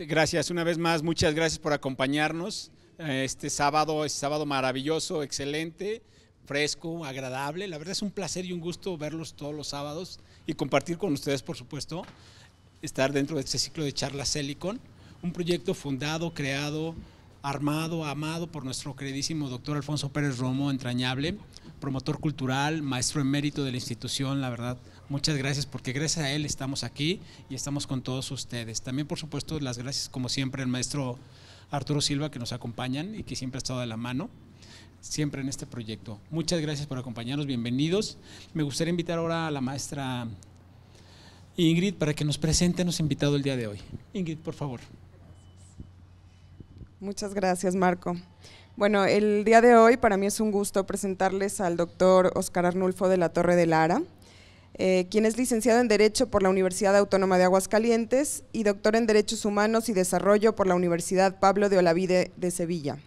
Gracias, una vez más, muchas gracias por acompañarnos. Eh, este sábado es este sábado maravilloso, excelente, fresco, agradable. La verdad es un placer y un gusto verlos todos los sábados y compartir con ustedes, por supuesto, estar dentro de este ciclo de charlas Silicon, un proyecto fundado, creado, armado, amado por nuestro queridísimo doctor Alfonso Pérez Romo, entrañable, promotor cultural, maestro emérito de la institución, la verdad Muchas gracias porque gracias a él estamos aquí y estamos con todos ustedes. También, por supuesto, las gracias como siempre al maestro Arturo Silva que nos acompañan y que siempre ha estado de la mano siempre en este proyecto. Muchas gracias por acompañarnos, bienvenidos. Me gustaría invitar ahora a la maestra Ingrid para que nos presente nos ha invitado el día de hoy. Ingrid, por favor. Muchas gracias, Marco. Bueno, el día de hoy para mí es un gusto presentarles al doctor Oscar Arnulfo de la Torre de Lara. Eh, quien es licenciado en Derecho por la Universidad Autónoma de Aguascalientes y doctor en Derechos Humanos y Desarrollo por la Universidad Pablo de Olavide de Sevilla.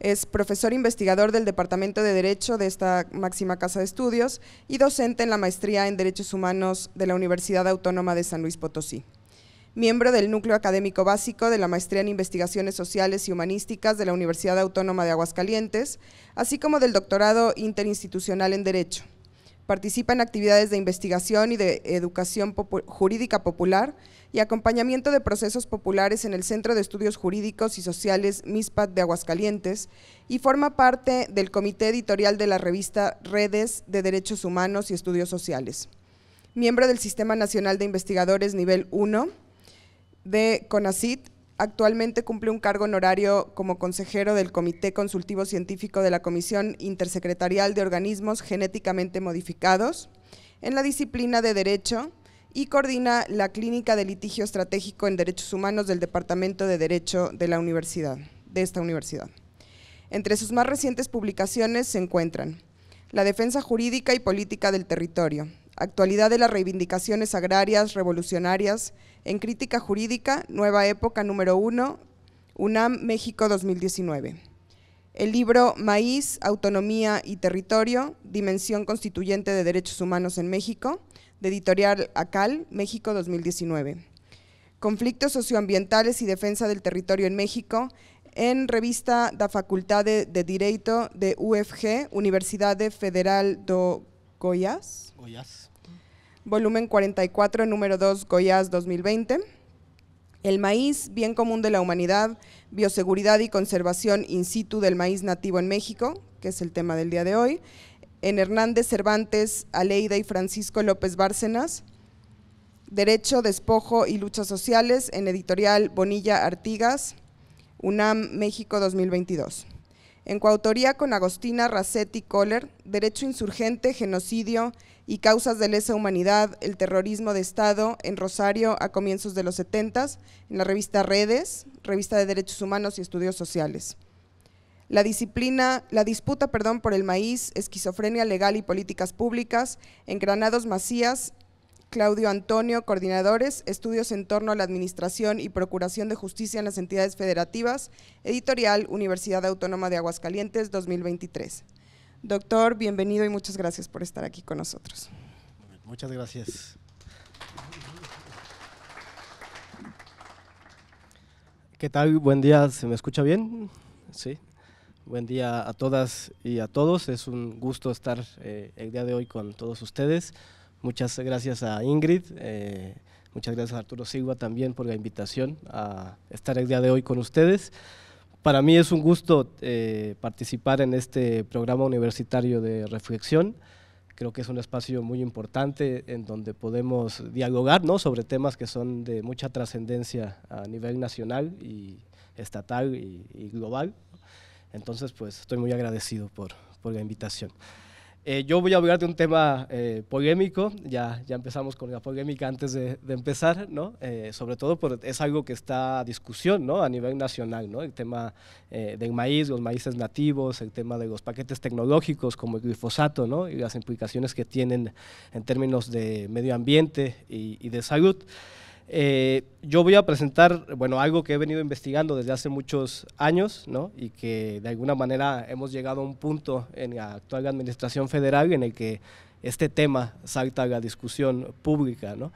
Es profesor investigador del Departamento de Derecho de esta máxima casa de estudios y docente en la maestría en Derechos Humanos de la Universidad Autónoma de San Luis Potosí. Miembro del Núcleo Académico Básico de la Maestría en Investigaciones Sociales y Humanísticas de la Universidad Autónoma de Aguascalientes, así como del Doctorado Interinstitucional en Derecho Participa en actividades de investigación y de educación jurídica popular y acompañamiento de procesos populares en el Centro de Estudios Jurídicos y Sociales MISPAT de Aguascalientes y forma parte del comité editorial de la revista Redes de Derechos Humanos y Estudios Sociales. Miembro del Sistema Nacional de Investigadores Nivel 1 de CONACIT Actualmente cumple un cargo honorario como consejero del Comité Consultivo Científico de la Comisión Intersecretarial de Organismos Genéticamente Modificados en la disciplina de Derecho y coordina la Clínica de Litigio Estratégico en Derechos Humanos del Departamento de Derecho de la Universidad, de esta universidad. Entre sus más recientes publicaciones se encuentran La defensa jurídica y política del territorio, actualidad de las reivindicaciones agrarias revolucionarias en Crítica Jurídica, Nueva Época número 1, UNAM México 2019. El libro Maíz, Autonomía y Territorio, Dimensión Constituyente de Derechos Humanos en México, de editorial ACAL, México 2019. Conflictos socioambientales y defensa del territorio en México, en revista la Facultad de Derecho de UFG, Universidad Federal de Goyas, Goiás volumen 44, número 2, Goiás 2020. El maíz, bien común de la humanidad, bioseguridad y conservación in situ del maíz nativo en México, que es el tema del día de hoy. En Hernández Cervantes, Aleida y Francisco López Bárcenas. Derecho, Despojo y Luchas Sociales, en editorial Bonilla Artigas, UNAM México 2022 en coautoría con Agostina Racetti koller Derecho Insurgente, Genocidio y Causas de Lesa Humanidad, el Terrorismo de Estado en Rosario a comienzos de los 70 en la revista Redes, Revista de Derechos Humanos y Estudios Sociales. La disciplina, la disputa, perdón, por el maíz, esquizofrenia legal y políticas públicas, en Granados Macías, Claudio Antonio, coordinadores, estudios en torno a la administración y procuración de justicia en las entidades federativas, editorial Universidad Autónoma de Aguascalientes 2023. Doctor, bienvenido y muchas gracias por estar aquí con nosotros. Muchas gracias. ¿Qué tal? Buen día, ¿se me escucha bien? Sí. Buen día a todas y a todos. Es un gusto estar eh, el día de hoy con todos ustedes. Muchas gracias a Ingrid, eh, muchas gracias a Arturo Silva también por la invitación a estar el día de hoy con ustedes. Para mí es un gusto eh, participar en este programa universitario de reflexión. Creo que es un espacio muy importante en donde podemos dialogar sobre temas que son de mucha trascendencia a nivel nacional y estatal y, global. Entonces, pues estoy muy agradecido por la invitación. Eh, yo voy a hablar de un tema eh, polémico, ya, ya empezamos con la polémica antes de, empezar, ¿no? Eh, sobre todo porque es algo que está a discusión a nivel nacional, ¿no? el tema del maíz, los maíces nativos, el tema de los paquetes tecnológicos como el glifosato ¿no? y las implicaciones que tienen en términos de medio ambiente y de salud. Eh, yo voy a presentar, bueno, algo que he venido investigando desde hace muchos años, ¿no? Y que de alguna manera hemos llegado a un punto en la actual administración federal en el que este tema salta a la discusión pública, ¿no?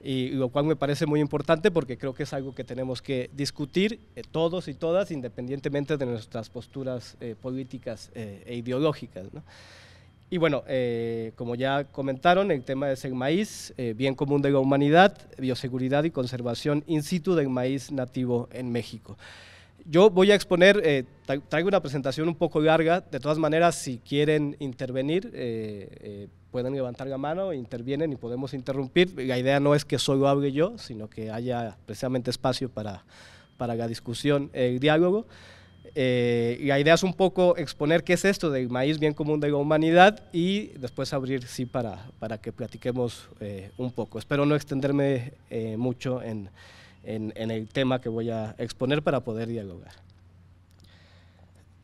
Y lo cual me parece muy importante porque creo que es algo que tenemos que discutir eh, todos y todas, independientemente de nuestras posturas eh, políticas e ideológicas, ¿no? Y bueno, eh, como ya comentaron, el tema es el maíz, eh, bien común de la humanidad, bioseguridad y conservación in situ del maíz nativo en México. Yo voy a exponer, eh, traigo una presentación un poco larga, de todas maneras, si quieren intervenir, pueden levantar la mano, intervienen y podemos interrumpir. La idea no es que solo hable yo, sino que haya precisamente espacio para, para la discusión, el diálogo. Eh, y la idea es un poco exponer qué es esto del maíz bien común de la humanidad y después abrir sí para, para que platiquemos eh, un poco. Espero no extenderme eh, mucho en, en, el tema que voy a exponer para poder dialogar.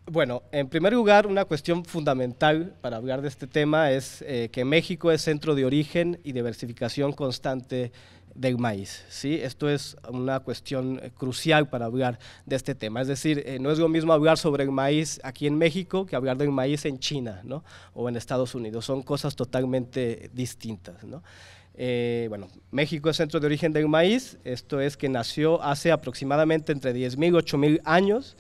Bueno, en primer lugar, una cuestión fundamental para hablar de este tema es que México es centro de origen y diversificación constante del maíz. ¿sí? Esto es una cuestión eh, crucial para hablar de este tema. Es decir, eh, no es lo mismo hablar sobre el maíz aquí en México que hablar del maíz en China ¿no? o en Estados Unidos. Son cosas totalmente distintas. ¿no? Eh, bueno, México es centro de origen del maíz, esto es que nació hace aproximadamente entre 10.000 y 8.000 años,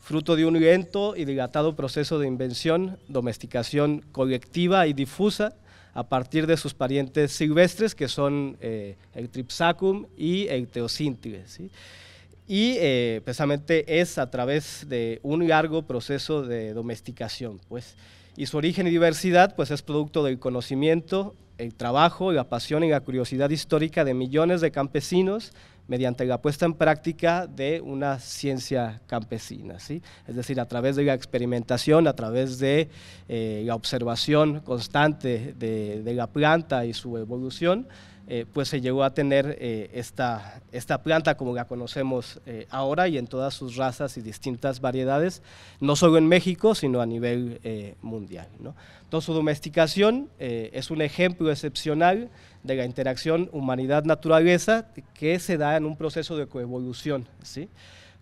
fruto de un lento y dilatado proceso de invención, domesticación colectiva y difusa a partir de sus parientes silvestres, que son el eh, Tripsacum y el Teosíntibes. Y eh, precisamente es a través de un largo proceso de domesticación. Pues. Y su origen y diversidad pues, es producto del conocimiento, el trabajo, la pasión y la curiosidad histórica de millones de campesinos, mediante la puesta en práctica de una ciencia campesina, ¿sí? es decir, a través de la experimentación, a través de eh, la observación constante de la planta y su evolución, eh, pues se llegó a tener eh, esta, planta como la conocemos eh, ahora y en todas sus razas y distintas variedades, no solo en México, sino a nivel mundial. Entonces, su domesticación es un ejemplo excepcional de la interacción humanidad-naturaleza que se da en un proceso de coevolución. ¿sí?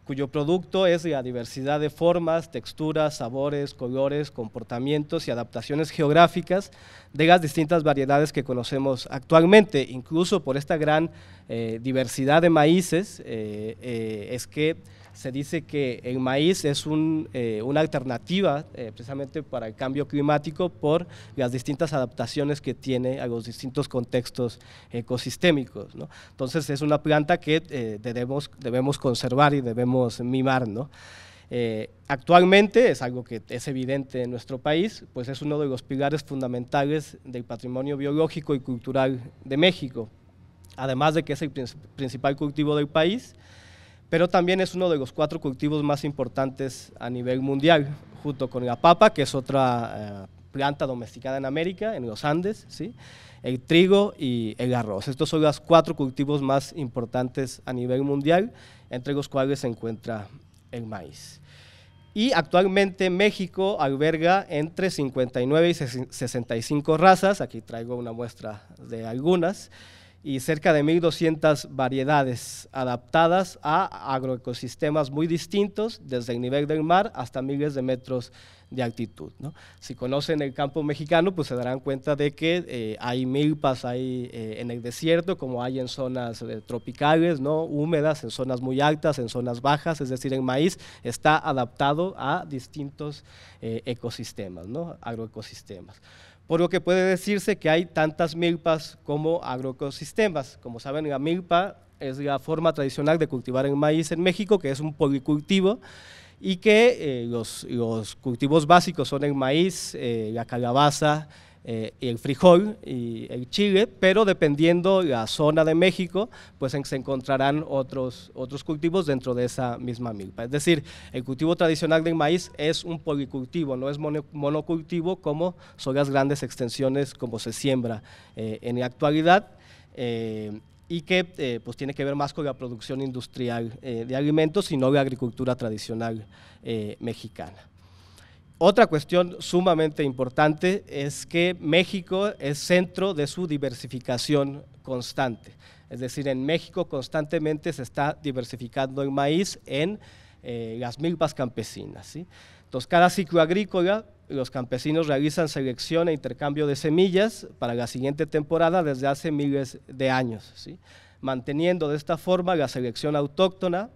cuyo producto es la diversidad de formas, texturas, sabores, colores, comportamientos y adaptaciones geográficas de las distintas variedades que conocemos actualmente. Incluso por esta gran eh, diversidad de maíces eh, eh, es que se dice que el maíz es eh, una alternativa eh, precisamente para el cambio climático por las distintas adaptaciones que tiene a los distintos contextos ecosistémicos. Entonces es una planta que eh, debemos, conservar y debemos mimar. actualmente es algo que es evidente en nuestro país, pues es uno de los pilares fundamentales del patrimonio biológico y cultural de México, además de que es el principal cultivo del país pero también es uno de los cuatro cultivos más importantes a nivel mundial, junto con la papa, que es otra eh, planta domesticada en América, en los Andes, ¿sí? el trigo y el arroz. Estos son los cuatro cultivos más importantes a nivel mundial, entre los cuales se encuentra el maíz. Y actualmente México alberga entre 59 y 65 razas, aquí traigo una muestra de algunas, y cerca de 1.200 variedades adaptadas a agroecosistemas muy distintos, desde el nivel del mar hasta miles de metros de altitud. Si conocen el campo mexicano, pues se darán cuenta de que eh, hay milpas ahí eh, en el desierto, como hay en zonas eh, tropicales, ¿no? húmedas, en zonas muy altas, en zonas bajas, es decir, el maíz está adaptado a distintos ecosistemas, agroecosistemas por lo que puede decirse que hay tantas milpas como agroecosistemas. Como saben, la milpa es la forma tradicional de cultivar el maíz en México, que es un policultivo, y que eh, los, cultivos básicos son el maíz, eh, la calabaza, eh, el frijol y el chile, pero dependiendo la zona de México, pues se encontrarán otros, cultivos dentro de esa misma milpa. Es decir, el cultivo tradicional del maíz es un policultivo, no es monocultivo como son las grandes extensiones como se siembra eh, en la actualidad. Eh, y que pues tiene que ver más con la producción industrial de alimentos y no la agricultura tradicional mexicana. Otra cuestión sumamente importante es que México es centro de su diversificación constante. Es decir, en México constantemente se está diversificando el maíz en eh, las milpas campesinas. Entonces, cada ciclo agrícola, los campesinos realizan selección e intercambio de semillas para la siguiente temporada desde hace miles de años, manteniendo de esta forma la selección autóctona,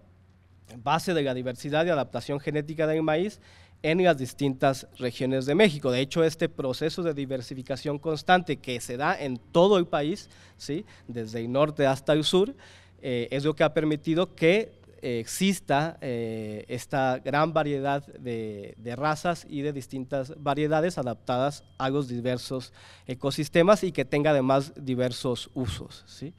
base de la diversidad y adaptación genética del maíz en las distintas regiones de México. De hecho, este proceso de diversificación constante que se da en todo el país, ¿sí? desde el norte hasta el sur, eh, es lo que ha permitido que eh, exista eh, esta gran variedad de, razas y de distintas variedades adaptadas a los diversos ecosistemas y que tenga además diversos usos. ¿sí?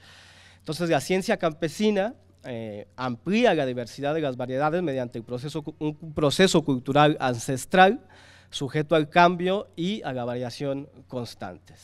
Entonces, la ciencia campesina eh, amplía la diversidad de las variedades mediante un proceso cultural ancestral sujeto al cambio y a la variación constante.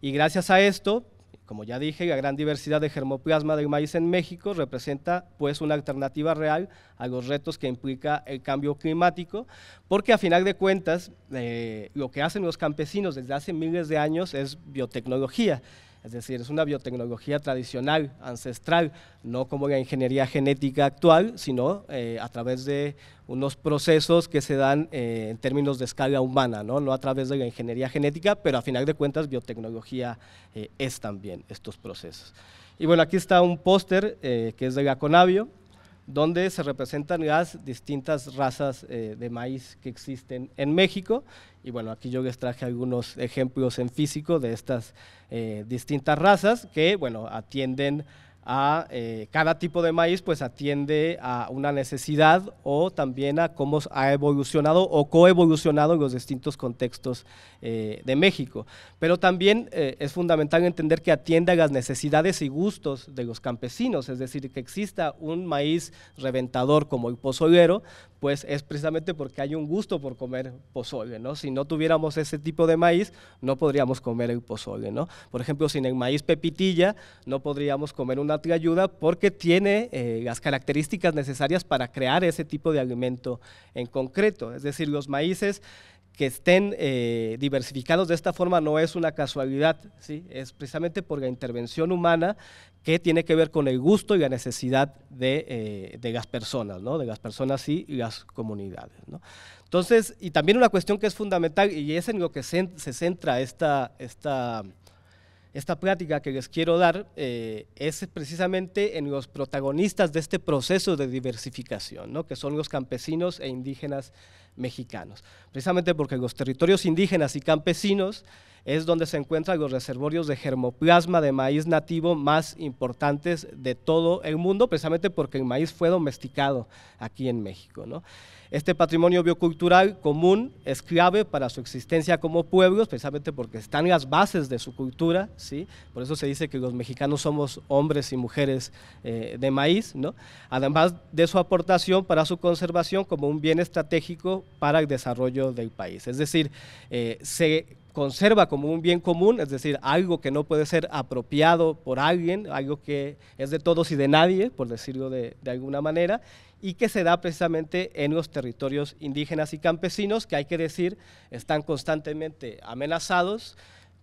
Y gracias a esto, como ya dije, la gran diversidad de germoplasma del maíz en México representa pues una alternativa real a los retos que implica el cambio climático, porque a final de cuentas eh, lo que hacen los campesinos desde hace miles de años es biotecnología es decir, es una biotecnología tradicional, ancestral, no como la ingeniería genética actual, sino eh, a través de unos procesos que se dan eh, en términos de escala humana, ¿no? a través de la ingeniería genética, pero a final de cuentas biotecnología eh, es también estos procesos. Y bueno, aquí está un póster que es de la donde se representan las distintas razas eh, de maíz que existen en México. Y bueno, aquí yo les traje algunos ejemplos en físico de estas eh, distintas razas que, bueno, atienden a eh, cada tipo de maíz pues atiende a una necesidad o también a cómo ha evolucionado o coevolucionado en los distintos contextos eh, de México. Pero también eh, es fundamental entender que atiende a las necesidades y gustos de los campesinos, es decir, que exista un maíz reventador como el pozolero, pues es precisamente porque hay un gusto por comer pozole, ¿no? Si no tuviéramos ese tipo de maíz, no podríamos comer el pozole, ¿no? Por ejemplo, sin el maíz pepitilla, no podríamos comer una ayuda ayuda porque tiene eh, las características necesarias para crear ese tipo de alimento en concreto. Es decir, los maíces que estén eh, diversificados de esta forma no es una casualidad, ¿sí? es precisamente por la intervención humana que tiene que ver con el gusto y la necesidad de, eh, de las personas, ¿no? de las personas y las comunidades. ¿no? Entonces, y también una cuestión que es fundamental y es en lo que se, se centra esta, esta esta práctica que les quiero dar eh, es precisamente en los protagonistas de este proceso de diversificación, que son los campesinos e indígenas mexicanos. Precisamente porque los territorios indígenas y campesinos es donde se encuentran los reservorios de germoplasma de maíz nativo más importantes de todo el mundo, precisamente porque el maíz fue domesticado aquí en México. ¿no? Este patrimonio biocultural común es clave para su existencia como pueblos, precisamente porque están las bases de su cultura, ¿sí? por eso se dice que los mexicanos somos hombres y mujeres eh, de maíz, ¿no? además de su aportación para su conservación como un bien estratégico para el desarrollo del país. Es decir, eh, se conserva como un bien común, es decir, algo que no puede ser apropiado por alguien, algo que es de todos y de nadie, por decirlo de, alguna manera, y que se da precisamente en los territorios indígenas y campesinos, que hay que decir, están constantemente amenazados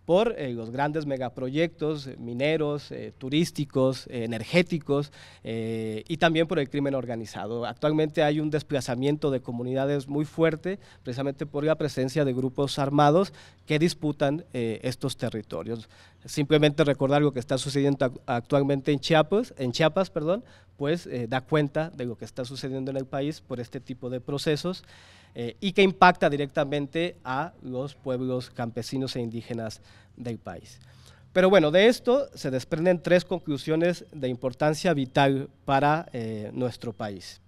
por eh, los grandes megaproyectos eh, mineros, eh, turísticos, energéticos y también por el crimen organizado. Actualmente hay un desplazamiento de comunidades muy fuerte precisamente por la presencia de grupos armados que disputan estos territorios. Simplemente recordar lo que está sucediendo actualmente en Chiapas, en Chiapas perdón, pues da cuenta de lo que está sucediendo en el país por este tipo de procesos. Eh, y que impacta directamente a los pueblos campesinos e indígenas del país. Pero bueno, de esto se desprenden tres conclusiones de importancia vital para eh, nuestro país.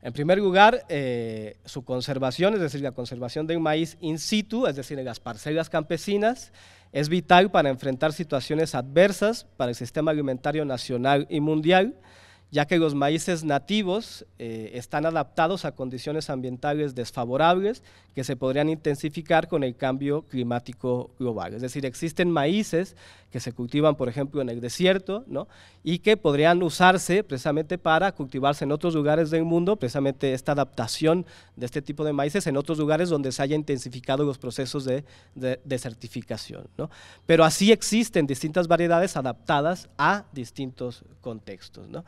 En primer lugar, eh, su conservación, es decir, la conservación del maíz in situ, es decir, en las parcelas campesinas, es vital para enfrentar situaciones adversas para el sistema alimentario nacional y mundial, ya que los maíces nativos eh, están adaptados a condiciones ambientales desfavorables que se podrían intensificar con el cambio climático global. Es decir, existen maíces que se cultivan, por ejemplo, en el desierto, y que podrían usarse precisamente para cultivarse en otros lugares del mundo, precisamente esta adaptación de este tipo de maíces en otros lugares donde se haya intensificado los procesos de, desertificación, Pero así existen distintas variedades adaptadas a distintos contextos. ¿no?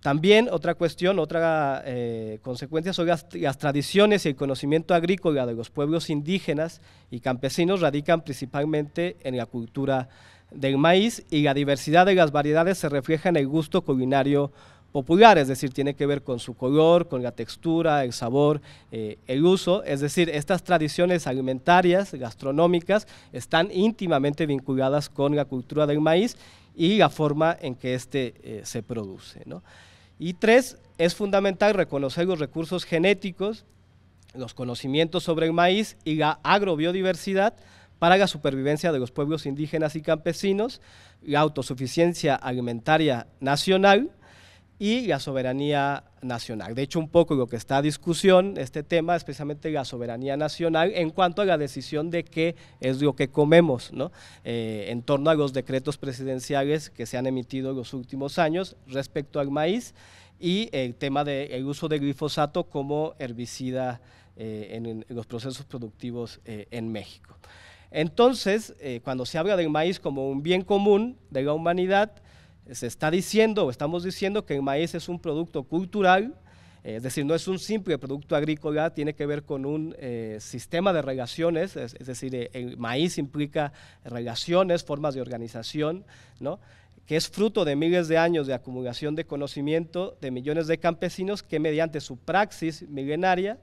También otra cuestión, otra eh, consecuencia son las, tradiciones y el conocimiento agrícola de los pueblos indígenas y campesinos radican principalmente en la cultura del maíz y la diversidad de las variedades se refleja en el gusto culinario popular, es decir, tiene que ver con su color, con la textura, el sabor, eh, el uso, es decir, estas tradiciones alimentarias, gastronómicas, están íntimamente vinculadas con la cultura del maíz y la forma en que éste eh, se produce. Y tres, es fundamental reconocer los recursos genéticos, los conocimientos sobre el maíz y la agrobiodiversidad para la supervivencia de los pueblos indígenas y campesinos, la autosuficiencia alimentaria nacional, y la soberanía nacional. De hecho, un poco lo que está a discusión, este tema, especialmente la soberanía nacional en cuanto a la decisión de qué es lo que comemos, ¿no? Eh, en torno a los decretos presidenciales que se han emitido en los últimos años respecto al maíz y el tema del uso de glifosato como herbicida eh, en, los procesos productivos eh, en México. Entonces, cuando se habla del maíz como un bien común de la humanidad, se está diciendo o estamos diciendo que el maíz es un producto cultural, eh, es decir, no es un simple producto agrícola, tiene que ver con un eh, sistema de relaciones, es, decir, eh, el maíz implica relaciones, formas de organización, ¿no? que es fruto de miles de años de acumulación de conocimiento de millones de campesinos que mediante su praxis milenaria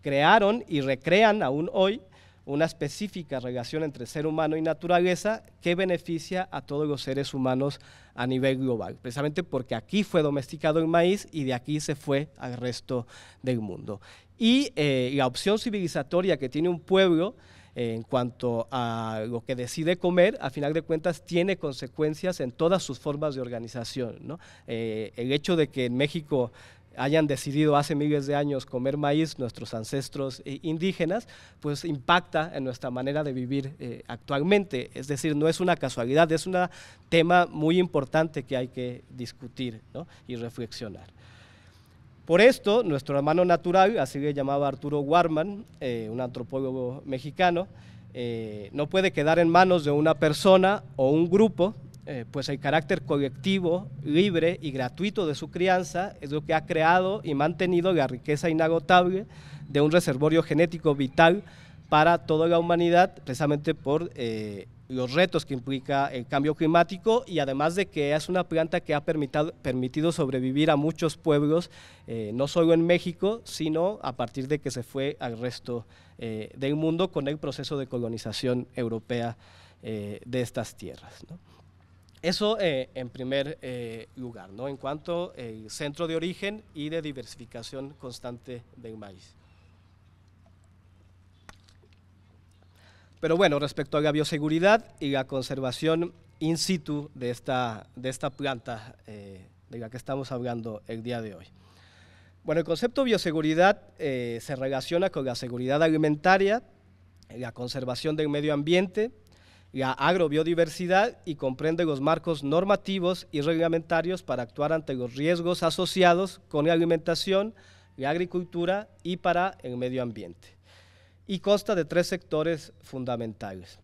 crearon y recrean aún hoy una específica relación entre ser humano y naturaleza que beneficia a todos los seres humanos a nivel global, precisamente porque aquí fue domesticado el maíz y de aquí se fue al resto del mundo. Y eh, la opción civilizatoria que tiene un pueblo eh, en cuanto a lo que decide comer, a final de cuentas tiene consecuencias en todas sus formas de organización. Eh, el hecho de que en México hayan decidido hace miles de años comer maíz, nuestros ancestros eh, indígenas, pues impacta en nuestra manera de vivir eh, actualmente. Es decir, no es una casualidad, es un tema muy importante que hay que discutir y reflexionar. Por esto, nuestro hermano natural, así le llamaba Arturo Warman, eh, un antropólogo mexicano, no puede quedar en manos de una persona o un grupo eh, pues el carácter colectivo, libre y gratuito de su crianza es lo que ha creado y mantenido la riqueza inagotable de un reservorio genético vital para toda la humanidad, precisamente por eh, los retos que implica el cambio climático y además de que es una planta que ha permitido sobrevivir a muchos pueblos, eh, no solo en México, sino a partir de que se fue al resto del mundo con el proceso de colonización europea de estas tierras. Eso eh, en primer eh, lugar, en cuanto al eh, centro de origen y de diversificación constante del maíz. Pero bueno, respecto a la bioseguridad y la conservación in situ de esta, de esta planta de la que estamos hablando el día de hoy. Bueno, el concepto de bioseguridad se relaciona con la seguridad alimentaria, la conservación del medio ambiente, la agrobiodiversidad y comprende los marcos normativos y reglamentarios para actuar ante los riesgos asociados con la alimentación, la agricultura y para el medio ambiente. Y consta de tres sectores fundamentales.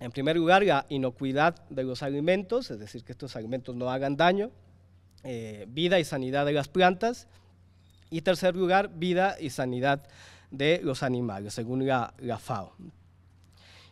En primer lugar, la inocuidad de los alimentos, es decir, que estos alimentos no hagan daño, eh, vida y sanidad de las plantas, y tercer lugar, vida y sanidad de los animales, según la FAO.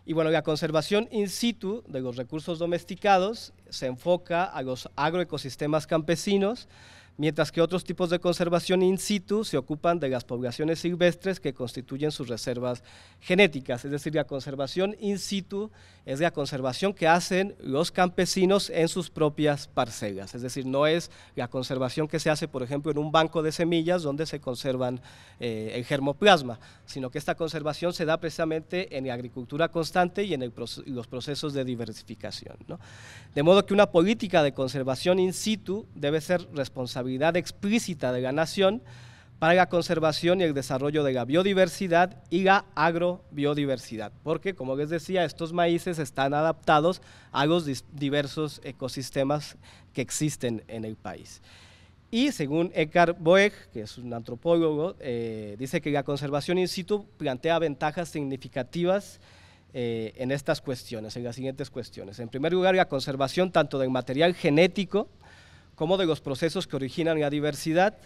Y bueno, la conservación in situ de los recursos domesticados se enfoca a los agroecosistemas campesinos, mientras que otros tipos de conservación in situ se ocupan de las poblaciones silvestres que constituyen sus reservas genéticas. Es decir, la conservación in situ es la conservación que hacen los campesinos en sus propias parcelas. Es decir, no es la conservación que se hace, por ejemplo, en un banco de semillas donde se conservan eh, el germoplasma, sino que esta conservación se da precisamente en la agricultura constante y en los procesos de diversificación. De modo que una política de conservación in situ debe ser responsable explícita de la nación para la conservación y el desarrollo de la biodiversidad y la agrobiodiversidad, porque como les decía, estos maíces están adaptados a los diversos ecosistemas que existen en el país. Y según Edgar Boeck, que es un antropólogo, eh, dice que la conservación in situ plantea ventajas significativas eh, en estas cuestiones, en las siguientes cuestiones. En primer lugar, la conservación tanto del material genético, como de los procesos que originan la diversidad.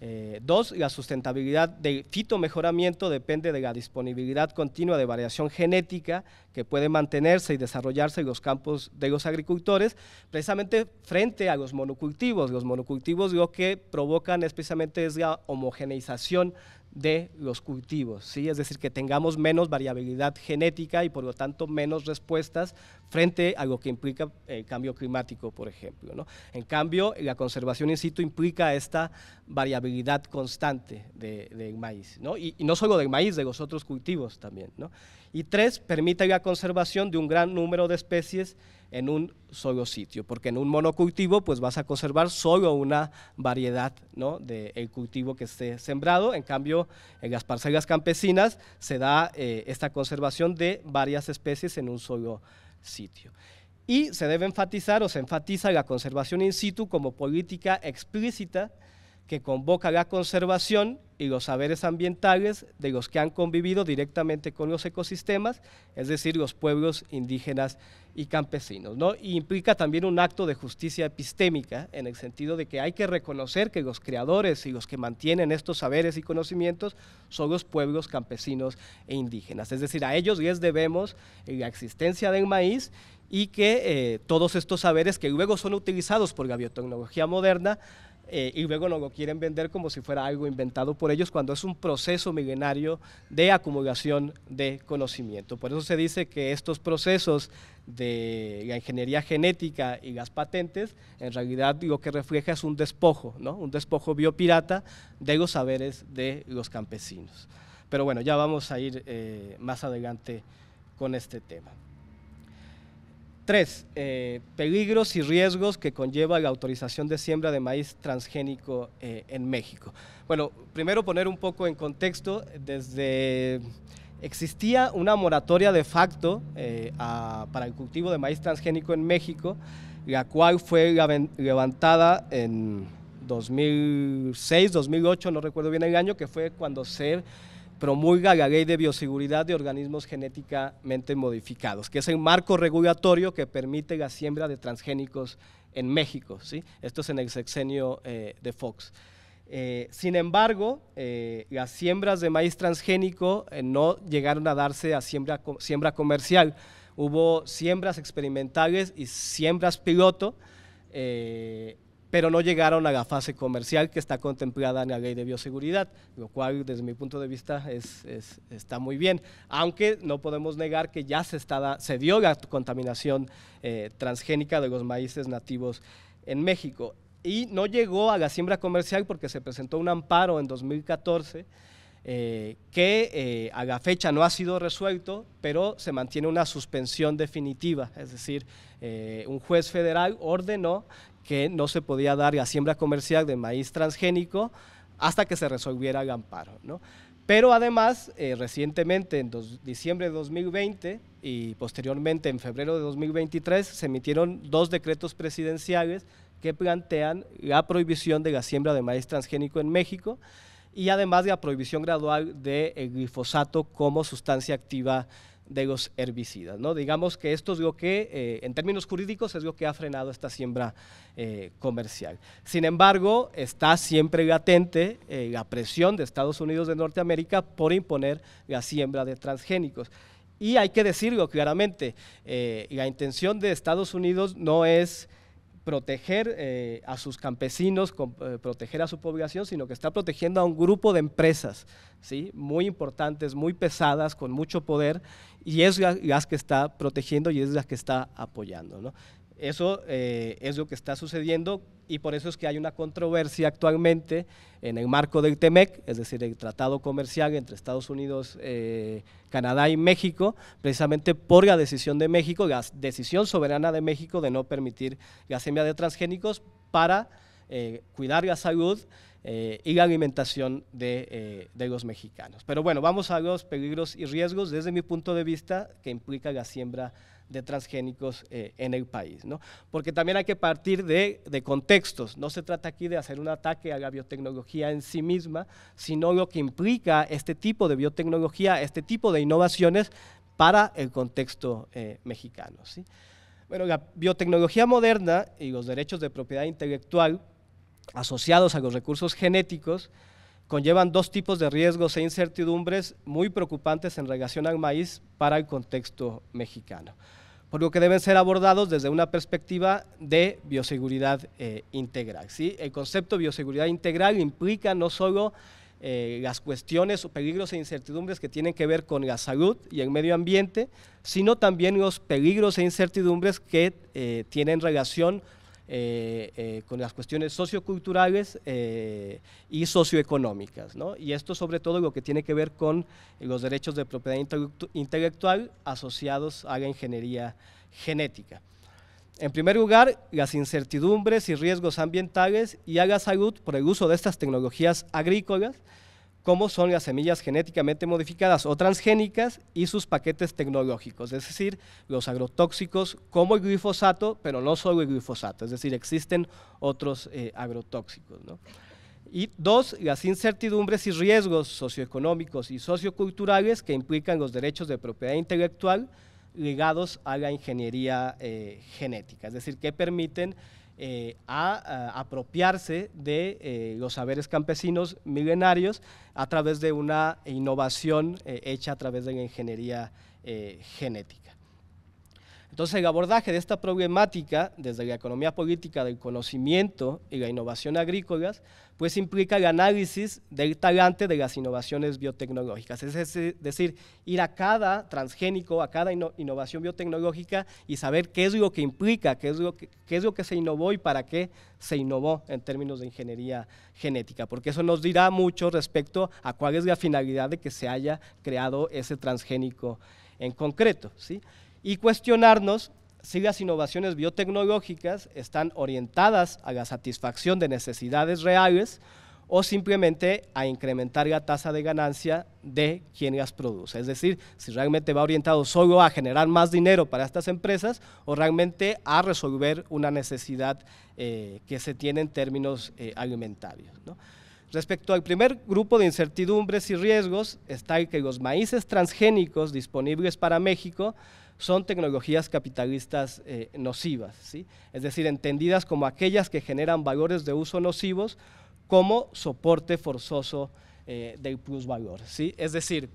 Eh, dos, la sustentabilidad del fitomejoramiento depende de la disponibilidad continua de variación genética que puede mantenerse y desarrollarse en los campos de los agricultores, precisamente frente a los monocultivos. Los monocultivos lo que provocan es precisamente es la homogeneización de los cultivos, ¿sí? es decir, que tengamos menos variabilidad genética y por lo tanto menos respuestas frente a lo que implica el eh, cambio climático, por ejemplo. En cambio, la conservación in situ implica esta variabilidad constante de, del maíz, ¿no? Y, no solo del maíz, de los otros cultivos también. Y tres, permite la conservación de un gran número de especies en un solo sitio, porque en un monocultivo pues vas a conservar solo una variedad del cultivo que esté sembrado, en cambio en las parcelas campesinas se da eh, esta conservación de varias especies en un solo sitio. Y se debe enfatizar o se enfatiza la conservación in situ como política explícita que convoca la conservación y los saberes ambientales de los que han convivido directamente con los ecosistemas, es decir, los pueblos indígenas y campesinos. ¿no? Y implica también un acto de justicia epistémica, en el sentido de que hay que reconocer que los creadores y los que mantienen estos saberes y conocimientos son los pueblos campesinos e indígenas. Es decir, a ellos les debemos eh, la existencia del maíz y que eh, todos estos saberes que luego son utilizados por la biotecnología moderna eh, y luego no lo quieren vender como si fuera algo inventado por ellos cuando es un proceso milenario de acumulación de conocimiento. Por eso se dice que estos procesos de la ingeniería genética y las patentes, en realidad lo que refleja es un despojo, ¿no? un despojo biopirata de los saberes de los campesinos. Pero bueno, ya vamos a ir eh, más adelante con este tema. Tres, eh, peligros y riesgos que conlleva la autorización de siembra de maíz transgénico eh, en México. Bueno, primero poner un poco en contexto, desde existía una moratoria de facto eh, para el cultivo de maíz transgénico en México, la cual fue levantada en 2006, 2008, no recuerdo bien el año, que fue cuando se promulga la Ley de Bioseguridad de Organismos Genéticamente Modificados, que es el marco regulatorio que permite la siembra de transgénicos en México. ¿sí? Esto es en el sexenio eh, de Fox. Eh, sin embargo, eh, las siembras de maíz transgénico no llegaron a darse a siembra, siembra comercial. Hubo siembras experimentales y siembras piloto pero no llegaron a la fase comercial que está contemplada en la ley de bioseguridad, lo cual desde mi punto de vista es, está muy bien, aunque no podemos negar que ya se, se dio la contaminación eh, transgénica de los maíces nativos en México y no llegó a la siembra comercial porque se presentó un amparo en 2014 eh, que eh, a la fecha no ha sido resuelto, pero se mantiene una suspensión definitiva, es decir, un juez federal ordenó que no se podía dar la siembra comercial de maíz transgénico hasta que se resolviera el amparo. ¿no? Pero además, eh, recientemente, en diciembre de 2020 y posteriormente en febrero de 2023, se emitieron dos decretos presidenciales que plantean la prohibición de la siembra de maíz transgénico en México y además la prohibición gradual del de glifosato como sustancia activa de los herbicidas. ¿no? Digamos que esto es lo que, eh, en términos jurídicos, es lo que ha frenado esta siembra eh, comercial. Sin embargo, está siempre latente eh, la presión de Estados Unidos de Norteamérica por imponer la siembra de transgénicos. Y hay que decirlo claramente, la intención de Estados Unidos no es proteger eh, a sus campesinos, eh, proteger a su población, sino que está protegiendo a un grupo de empresas, ¿sí? muy importantes, muy pesadas, con mucho poder, y es las, que está protegiendo y es las que está apoyando. Eso eh, es lo que está sucediendo y por eso es que hay una controversia actualmente en el marco del TEMEC, es decir, el tratado comercial entre Estados Unidos, eh, Canadá y México, precisamente por la decisión de México, la decisión soberana de México de no permitir la siembra de transgénicos para eh, cuidar la salud y la alimentación de, de, los mexicanos. Pero bueno, vamos a los peligros y riesgos desde mi punto de vista que implica la siembra de transgénicos eh, en el país. ¿no? Porque también hay que partir de, contextos. No se trata aquí de hacer un ataque a la biotecnología en sí misma, sino lo que implica este tipo de biotecnología, este tipo de innovaciones para el contexto eh, mexicano. ¿sí? Bueno, la biotecnología moderna y los derechos de propiedad intelectual asociados a los recursos genéticos conllevan dos tipos de riesgos e incertidumbres muy preocupantes en relación al maíz para el contexto mexicano por lo que deben ser abordados desde una perspectiva de bioseguridad eh, integral. ¿sí? El concepto de bioseguridad integral implica no solo eh, las cuestiones o peligros e incertidumbres que tienen que ver con la salud y el medio ambiente, sino también los peligros e incertidumbres que eh, tienen relación eh, eh, con las cuestiones socioculturales eh, y socioeconómicas. ¿no? Y esto sobre todo lo que tiene que ver con los derechos de propiedad intelectual asociados a la ingeniería genética. En primer lugar, las incertidumbres y riesgos ambientales y a la salud por el uso de estas tecnologías agrícolas, cómo son las semillas genéticamente modificadas o transgénicas y sus paquetes tecnológicos, es decir, los agrotóxicos como el glifosato, pero no solo el glifosato, es decir, existen otros eh, agrotóxicos. Y dos, las incertidumbres y riesgos socioeconómicos y socioculturales que implican los derechos de propiedad intelectual ligados a la ingeniería eh, genética, es decir, que permiten eh, a, apropiarse de eh, los saberes campesinos milenarios a través de una innovación eh, hecha a través de la ingeniería genética. Entonces el abordaje de esta problemática desde la economía política del conocimiento y la innovación agrícola pues implica el análisis del talante de las innovaciones biotecnológicas. Es decir, ir a cada transgénico, a cada innovación biotecnológica y saber qué es lo que implica, qué es lo que, qué es lo que se innovó y para qué se innovó en términos de ingeniería genética, porque eso nos dirá mucho respecto a cuál es la finalidad de que se haya creado ese transgénico en concreto. ¿sí? Y cuestionarnos si las innovaciones biotecnológicas están orientadas a la satisfacción de necesidades reales o simplemente a incrementar la tasa de ganancia de quien las produce. Es decir, si realmente va orientado solo a generar más dinero para estas empresas o realmente a resolver una necesidad eh, que se tiene en términos eh, alimentarios. Respecto al primer grupo de incertidumbres y riesgos, está el que los maíces transgénicos disponibles para México son tecnologías capitalistas eh, nocivas, ¿sí? es decir, entendidas como aquellas que generan valores de uso nocivos como soporte forzoso eh, del plusvalor. ¿sí? Es decir,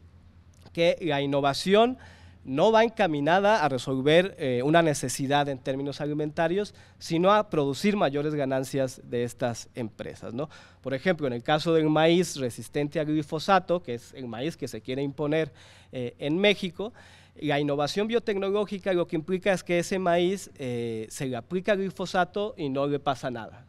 que la innovación no va encaminada a resolver eh, una necesidad en términos alimentarios, sino a producir mayores ganancias de estas empresas. Por ejemplo, en el caso del maíz resistente al glifosato, que es el maíz que se quiere imponer en México, la innovación biotecnológica lo que implica es que ese maíz eh, se le aplica glifosato y no le pasa nada.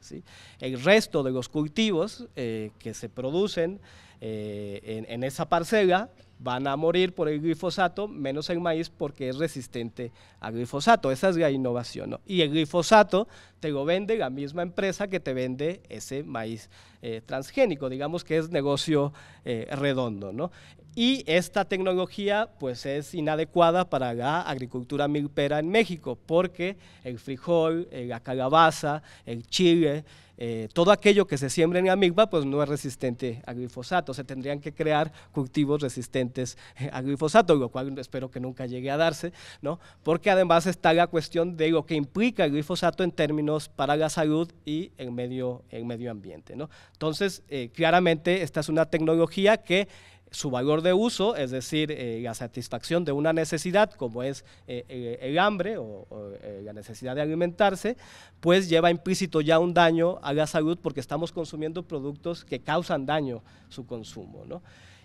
El resto de los cultivos eh, que se producen eh, en, esa parcela van a morir por el glifosato, menos el maíz porque es resistente a glifosato. Esa es la innovación. Y el glifosato te lo vende la misma empresa que te vende ese maíz eh, transgénico. Digamos que es negocio eh, redondo. Y esta tecnología pues es inadecuada para la agricultura milpera en México porque el frijol, la calabaza, el chile, eh, todo aquello que se siembra en amigba pues no es resistente a glifosato, se tendrían que crear cultivos resistentes eh, a glifosato, lo cual espero que nunca llegue a darse, ¿no? porque además está la cuestión de lo que implica el glifosato en términos para la salud y el medio, medio ambiente. Entonces, eh, claramente esta es una tecnología que su valor de uso, es decir, eh, la satisfacción de una necesidad como es eh, eh, el, hambre o, la necesidad de alimentarse, pues lleva implícito ya un daño a la salud porque estamos consumiendo productos que causan daño su consumo. ¿no?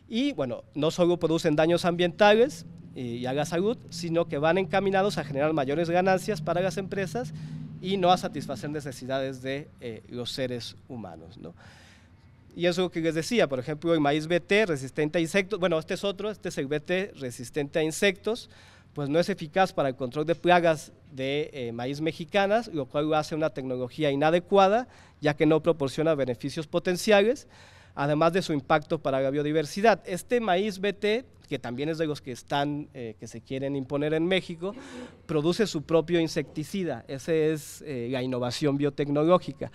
Y bueno, no solo producen daños ambientales y a la salud, sino que van encaminados a generar mayores ganancias para las empresas y no a satisfacer necesidades de los seres humanos. ¿no? Y eso que les decía, por ejemplo, el maíz BT resistente a insectos, bueno, este es otro, este es el BT resistente a insectos, pues no es eficaz para el control de plagas de eh, maíz mexicanas, lo cual hace una tecnología inadecuada, ya que no proporciona beneficios potenciales, además de su impacto para la biodiversidad. Este maíz BT, que también es de los que están, eh, que se quieren imponer en México, produce su propio insecticida. Esa es eh, la innovación biotecnológica.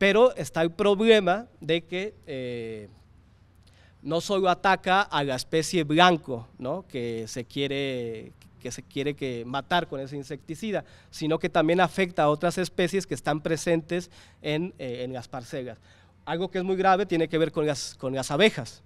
Pero está el problema de que eh, no solo ataca a la especie blanco, que se quiere que se quiere que matar con ese insecticida, sino que también afecta a otras especies que están presentes en, eh, las parcelas. Algo que es muy grave tiene que ver con las, con las abejas.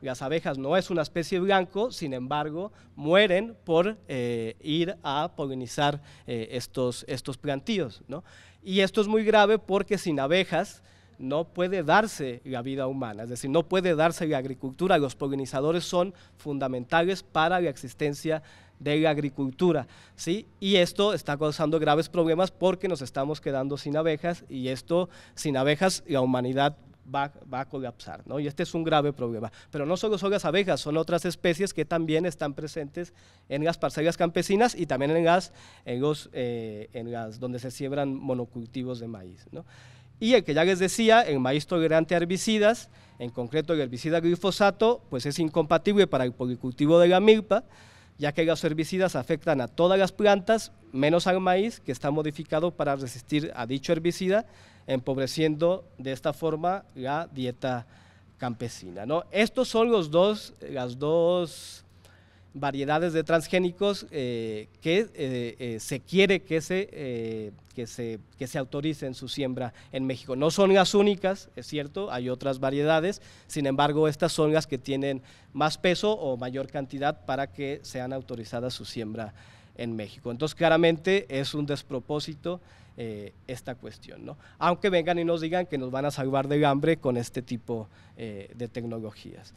Las abejas no es una especie blanco, sin embargo, mueren por eh, ir a polinizar estos, estos plantíos. ¿no? Y esto es muy grave porque sin abejas no puede darse la vida humana, es decir, no puede darse la agricultura. Los polinizadores son fundamentales para la existencia de la agricultura, ¿sí? Y esto está causando graves problemas porque nos estamos quedando sin abejas y esto, sin abejas, la humanidad va, a colapsar, ¿no? Y este es un grave problema. Pero no solo son las abejas, son otras especies que también están presentes en las parcelas campesinas y también en las, en los, eh, donde se siembran monocultivos de maíz, Y el que ya les decía, el maíz tolerante a herbicidas, en concreto el herbicida glifosato, pues es incompatible para el policultivo de la milpa, ya que los herbicidas afectan a todas las plantas, menos al maíz, que está modificado para resistir a dicho herbicida, empobreciendo de esta forma la dieta campesina. ¿no? Estos son los dos, las dos variedades de transgénicos eh, que eh, eh, se quiere que se que se, autoricen su siembra en México. No son las únicas, es cierto, hay otras variedades, sin embargo, estas son las que tienen más peso o mayor cantidad para que sean autorizadas su siembra en México. Entonces, claramente es un despropósito eh, esta cuestión, ¿no? Aunque vengan y nos digan que nos van a salvar del hambre con este tipo eh, de tecnologías.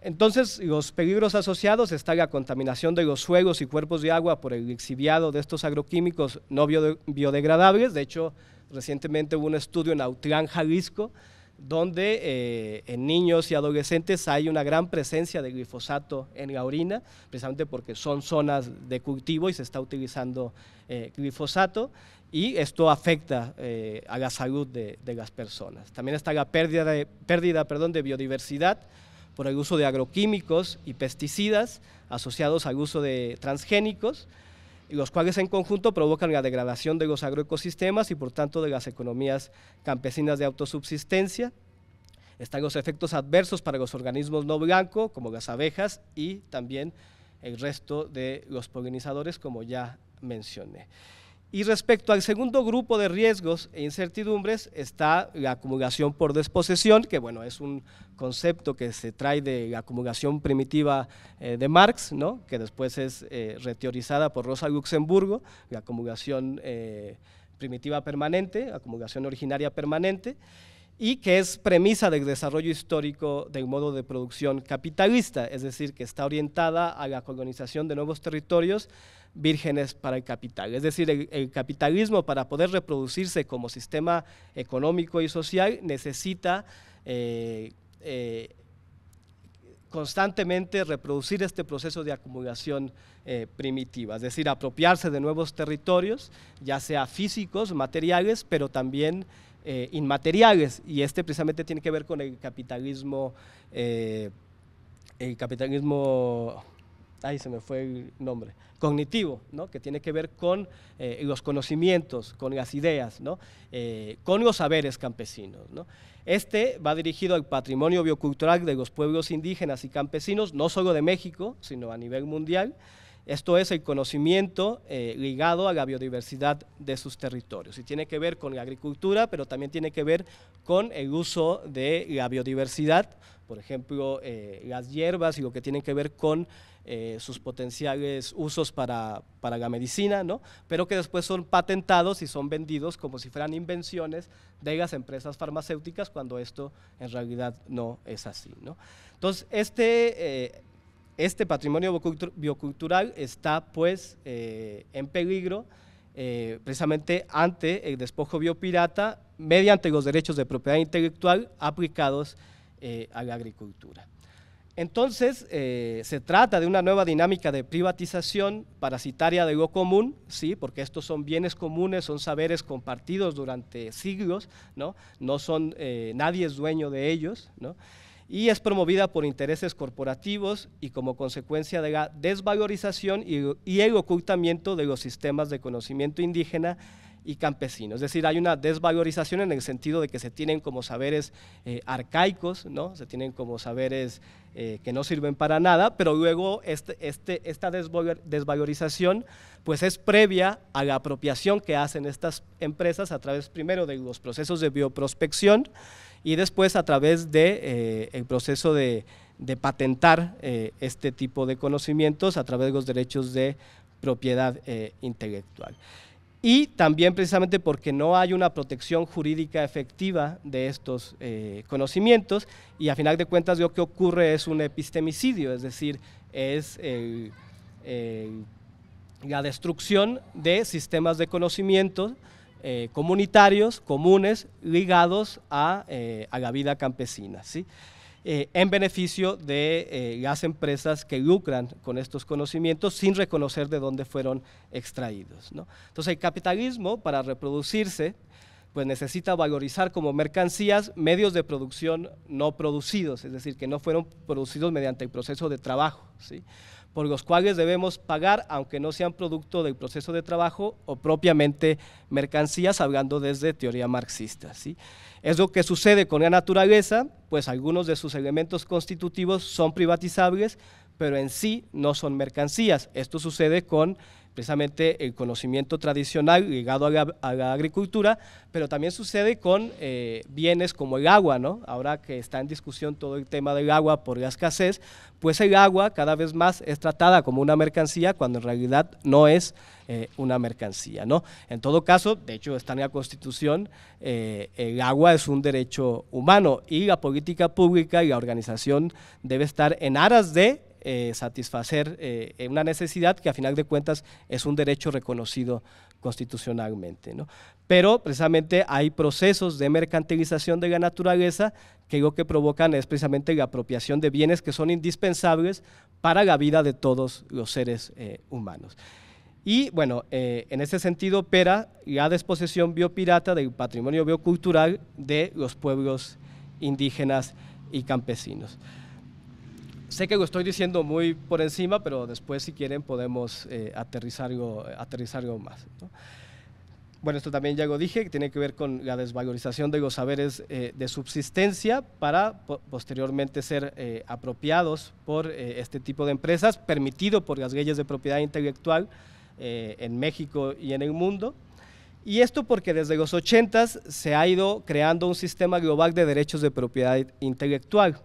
Entonces, los peligros asociados está la contaminación de los suelos y cuerpos de agua por el exhibiado de estos agroquímicos no biodegradables. De hecho, recientemente hubo un estudio en Autlán, Jalisco, donde eh, en niños y adolescentes hay una gran presencia de glifosato en la orina, precisamente porque son zonas de cultivo y se está utilizando eh, glifosato y esto afecta eh, a la salud de, las personas. También está la pérdida de biodiversidad por el uso de agroquímicos y pesticidas asociados al uso de transgénicos, los cuales en conjunto provocan la degradación de los agroecosistemas y por tanto de las economías campesinas de autosubsistencia. Están los efectos adversos para los organismos no blancos, como las abejas, y también el resto de los polinizadores, como ya mencioné. Y respecto al segundo grupo de riesgos e incertidumbres está la acumulación por desposesión, que bueno, es un concepto que se trae de la acumulación primitiva eh, de Marx, ¿no? que después es eh, reteorizada por Rosa Luxemburgo, la acumulación eh, primitiva permanente, acumulación originaria permanente y que es premisa del desarrollo histórico del modo de producción capitalista, es decir, que está orientada a la colonización de nuevos territorios vírgenes para el capital. Es decir, el, capitalismo para poder reproducirse como sistema económico y social necesita eh, eh, constantemente reproducir este proceso de acumulación eh, primitiva, es decir, apropiarse de nuevos territorios, ya sea físicos, materiales, pero también eh, inmateriales y este precisamente tiene que ver con el capitalismo, eh, el capitalismo, se me fue el nombre, cognitivo, que tiene que ver con eh, los conocimientos, con las ideas, con los saberes campesinos. Este va dirigido al patrimonio biocultural de los pueblos indígenas y campesinos, no solo de México, sino a nivel mundial. Esto es el conocimiento eh, ligado a la biodiversidad de sus territorios y tiene que ver con la agricultura, pero también tiene que ver con el uso de la biodiversidad, por ejemplo, eh, las hierbas y lo que tiene que ver con eh, sus potenciales usos para, la medicina, ¿no? pero que después son patentados y son vendidos como si fueran invenciones de las empresas farmacéuticas cuando esto en realidad no es así. ¿no? Entonces, este este patrimonio biocultural está pues eh, en peligro eh, precisamente ante el despojo biopirata mediante los derechos de propiedad intelectual aplicados eh, a la agricultura. Entonces, se trata de una nueva dinámica de privatización parasitaria de lo común, sí, porque estos son bienes comunes, son saberes compartidos durante siglos, no, no son, nadie es dueño de ellos, ¿no? y es promovida por intereses corporativos y como consecuencia de la desvalorización y, y el ocultamiento de los sistemas de conocimiento indígena y campesinos, Es decir, hay una desvalorización en el sentido de que se tienen como saberes eh, arcaicos, ¿no? se tienen como saberes eh, que no sirven para nada, pero luego este, este, esta desvalorización pues es previa a la apropiación que hacen estas empresas a través primero de los procesos de bioprospección y después a través del eh, proceso de patentar este tipo de conocimientos a través de los derechos de propiedad intelectual y también precisamente porque no hay una protección jurídica efectiva de estos eh, conocimientos y a final de cuentas lo que ocurre es un epistemicidio, es decir, es la destrucción de sistemas de conocimientos eh, comunitarios, comunes, ligados a, eh, a la vida campesina. ¿sí? Eh, en beneficio de eh, las empresas que lucran con estos conocimientos sin reconocer de dónde fueron extraídos. Entonces el capitalismo, para reproducirse, pues necesita valorizar como mercancías medios de producción no producidos, es decir, que no fueron producidos mediante el proceso de trabajo. ¿sí? por los cuales debemos pagar, aunque no sean producto del proceso de trabajo o propiamente mercancías, hablando desde teoría marxista. ¿sí? Es lo que sucede con la naturaleza, pues algunos de sus elementos constitutivos son privatizables, pero en sí no son mercancías. Esto sucede con precisamente el conocimiento tradicional ligado a la, agricultura, pero también sucede con eh, bienes como el agua, ¿no? Ahora que está en discusión todo el tema del agua por la escasez, pues el agua cada vez más es tratada como una mercancía cuando en realidad no es eh, una mercancía, ¿no? En todo caso, de hecho está en la Constitución, eh, el agua es un derecho humano y la política pública y la organización debe estar en aras de eh, satisfacer eh, eh, una necesidad que a final de cuentas es un derecho reconocido constitucionalmente. Pero precisamente hay procesos de mercantilización de la naturaleza que lo que provocan es precisamente la apropiación de bienes que son indispensables para la vida de todos los seres humanos. Y bueno, en ese sentido opera la desposesión biopirata del patrimonio biocultural de los pueblos indígenas y campesinos. Sé que lo estoy diciendo muy por encima, pero después si quieren podemos eh, aterrizar, algo, aterrizar algo más. Bueno, esto también ya lo dije, que tiene que ver con la desvalorización de los saberes eh, de subsistencia para posteriormente ser eh, apropiados por este tipo de empresas, permitido por las leyes de propiedad intelectual en México y en el mundo. Y esto porque desde los 80 se ha ido creando un sistema global de derechos de propiedad intelectual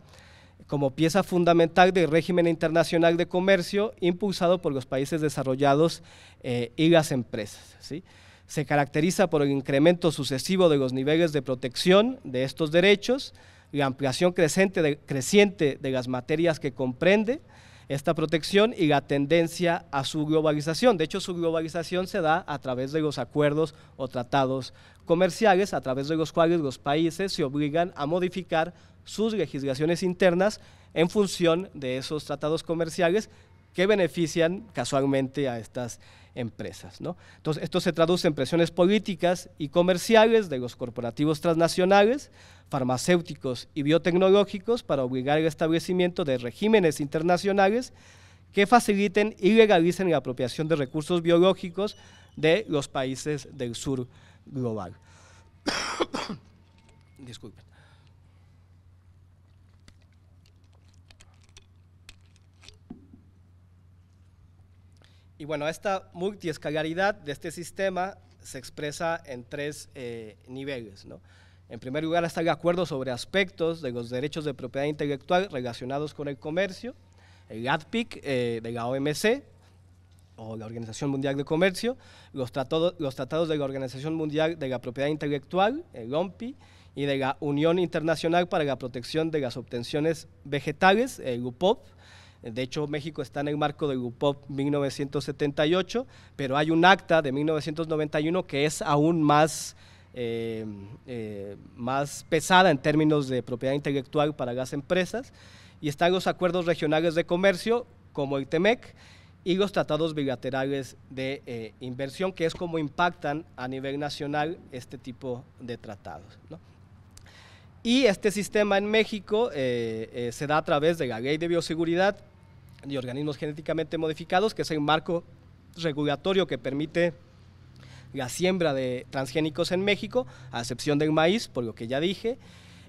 como pieza fundamental del régimen internacional de comercio impulsado por los países desarrollados eh, y las empresas. ¿sí? Se caracteriza por el incremento sucesivo de los niveles de protección de estos derechos, la ampliación creciente de, creciente de las materias que comprende esta protección y la tendencia a su globalización. De hecho, su globalización se da a través de los acuerdos o tratados comerciales, a través de los cuales los países se obligan a modificar sus legislaciones internas en función de esos tratados comerciales que benefician casualmente a estas empresas. Entonces, esto se traduce en presiones políticas y comerciales de los corporativos transnacionales, farmacéuticos y biotecnológicos para obligar el establecimiento de regímenes internacionales que faciliten y legalicen la apropiación de recursos biológicos de los países del sur global. Disculpen. Y bueno, esta multiescalaridad de este sistema se expresa en tres eh, niveles. En primer lugar está el acuerdo sobre aspectos de los derechos de propiedad intelectual relacionados con el comercio, el ADPIC eh, de la OMC, o la Organización Mundial de Comercio, los, los tratados de la Organización Mundial de la Propiedad Intelectual, el OMPI, y de la Unión Internacional para la Protección de las Obtenciones Vegetales, el UPOP, de hecho, México está en el marco del UPOP 1978, pero hay un acta de 1991 que es aún más... Eh, eh, más pesada en términos de propiedad intelectual para las empresas, y están los acuerdos regionales de comercio, como el TEMEC, y los tratados bilaterales de eh, inversión, que es como impactan a nivel nacional este tipo de tratados. Y este sistema en México se da a través de la Ley de Bioseguridad, y organismos genéticamente modificados, que es el marco regulatorio que permite la siembra de transgénicos en México, a excepción del maíz, por lo que ya dije,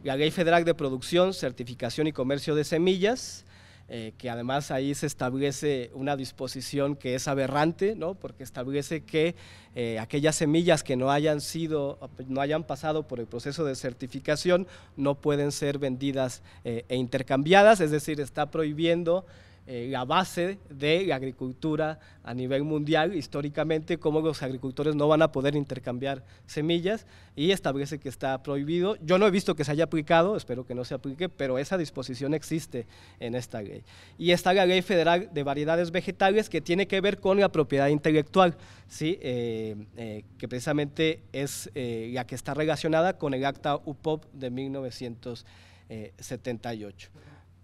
la Ley Federal de Producción, Certificación y Comercio de Semillas, eh, que además ahí se establece una disposición que es aberrante, ¿no? porque establece que eh, aquellas semillas que no hayan sido, no hayan pasado por el proceso de certificación, no pueden ser vendidas eh, e intercambiadas, es decir, está prohibiendo eh, la base de la agricultura a nivel mundial, históricamente, cómo los agricultores no van a poder intercambiar semillas y establece que está prohibido. Yo no he visto que se haya aplicado, espero que no se aplique, pero esa disposición existe en esta ley. Y está la Ley Federal de Variedades Vegetales que tiene que ver con la propiedad intelectual, ¿sí? Eh, eh, que precisamente es la que está relacionada con el Acta UPOP de 1978.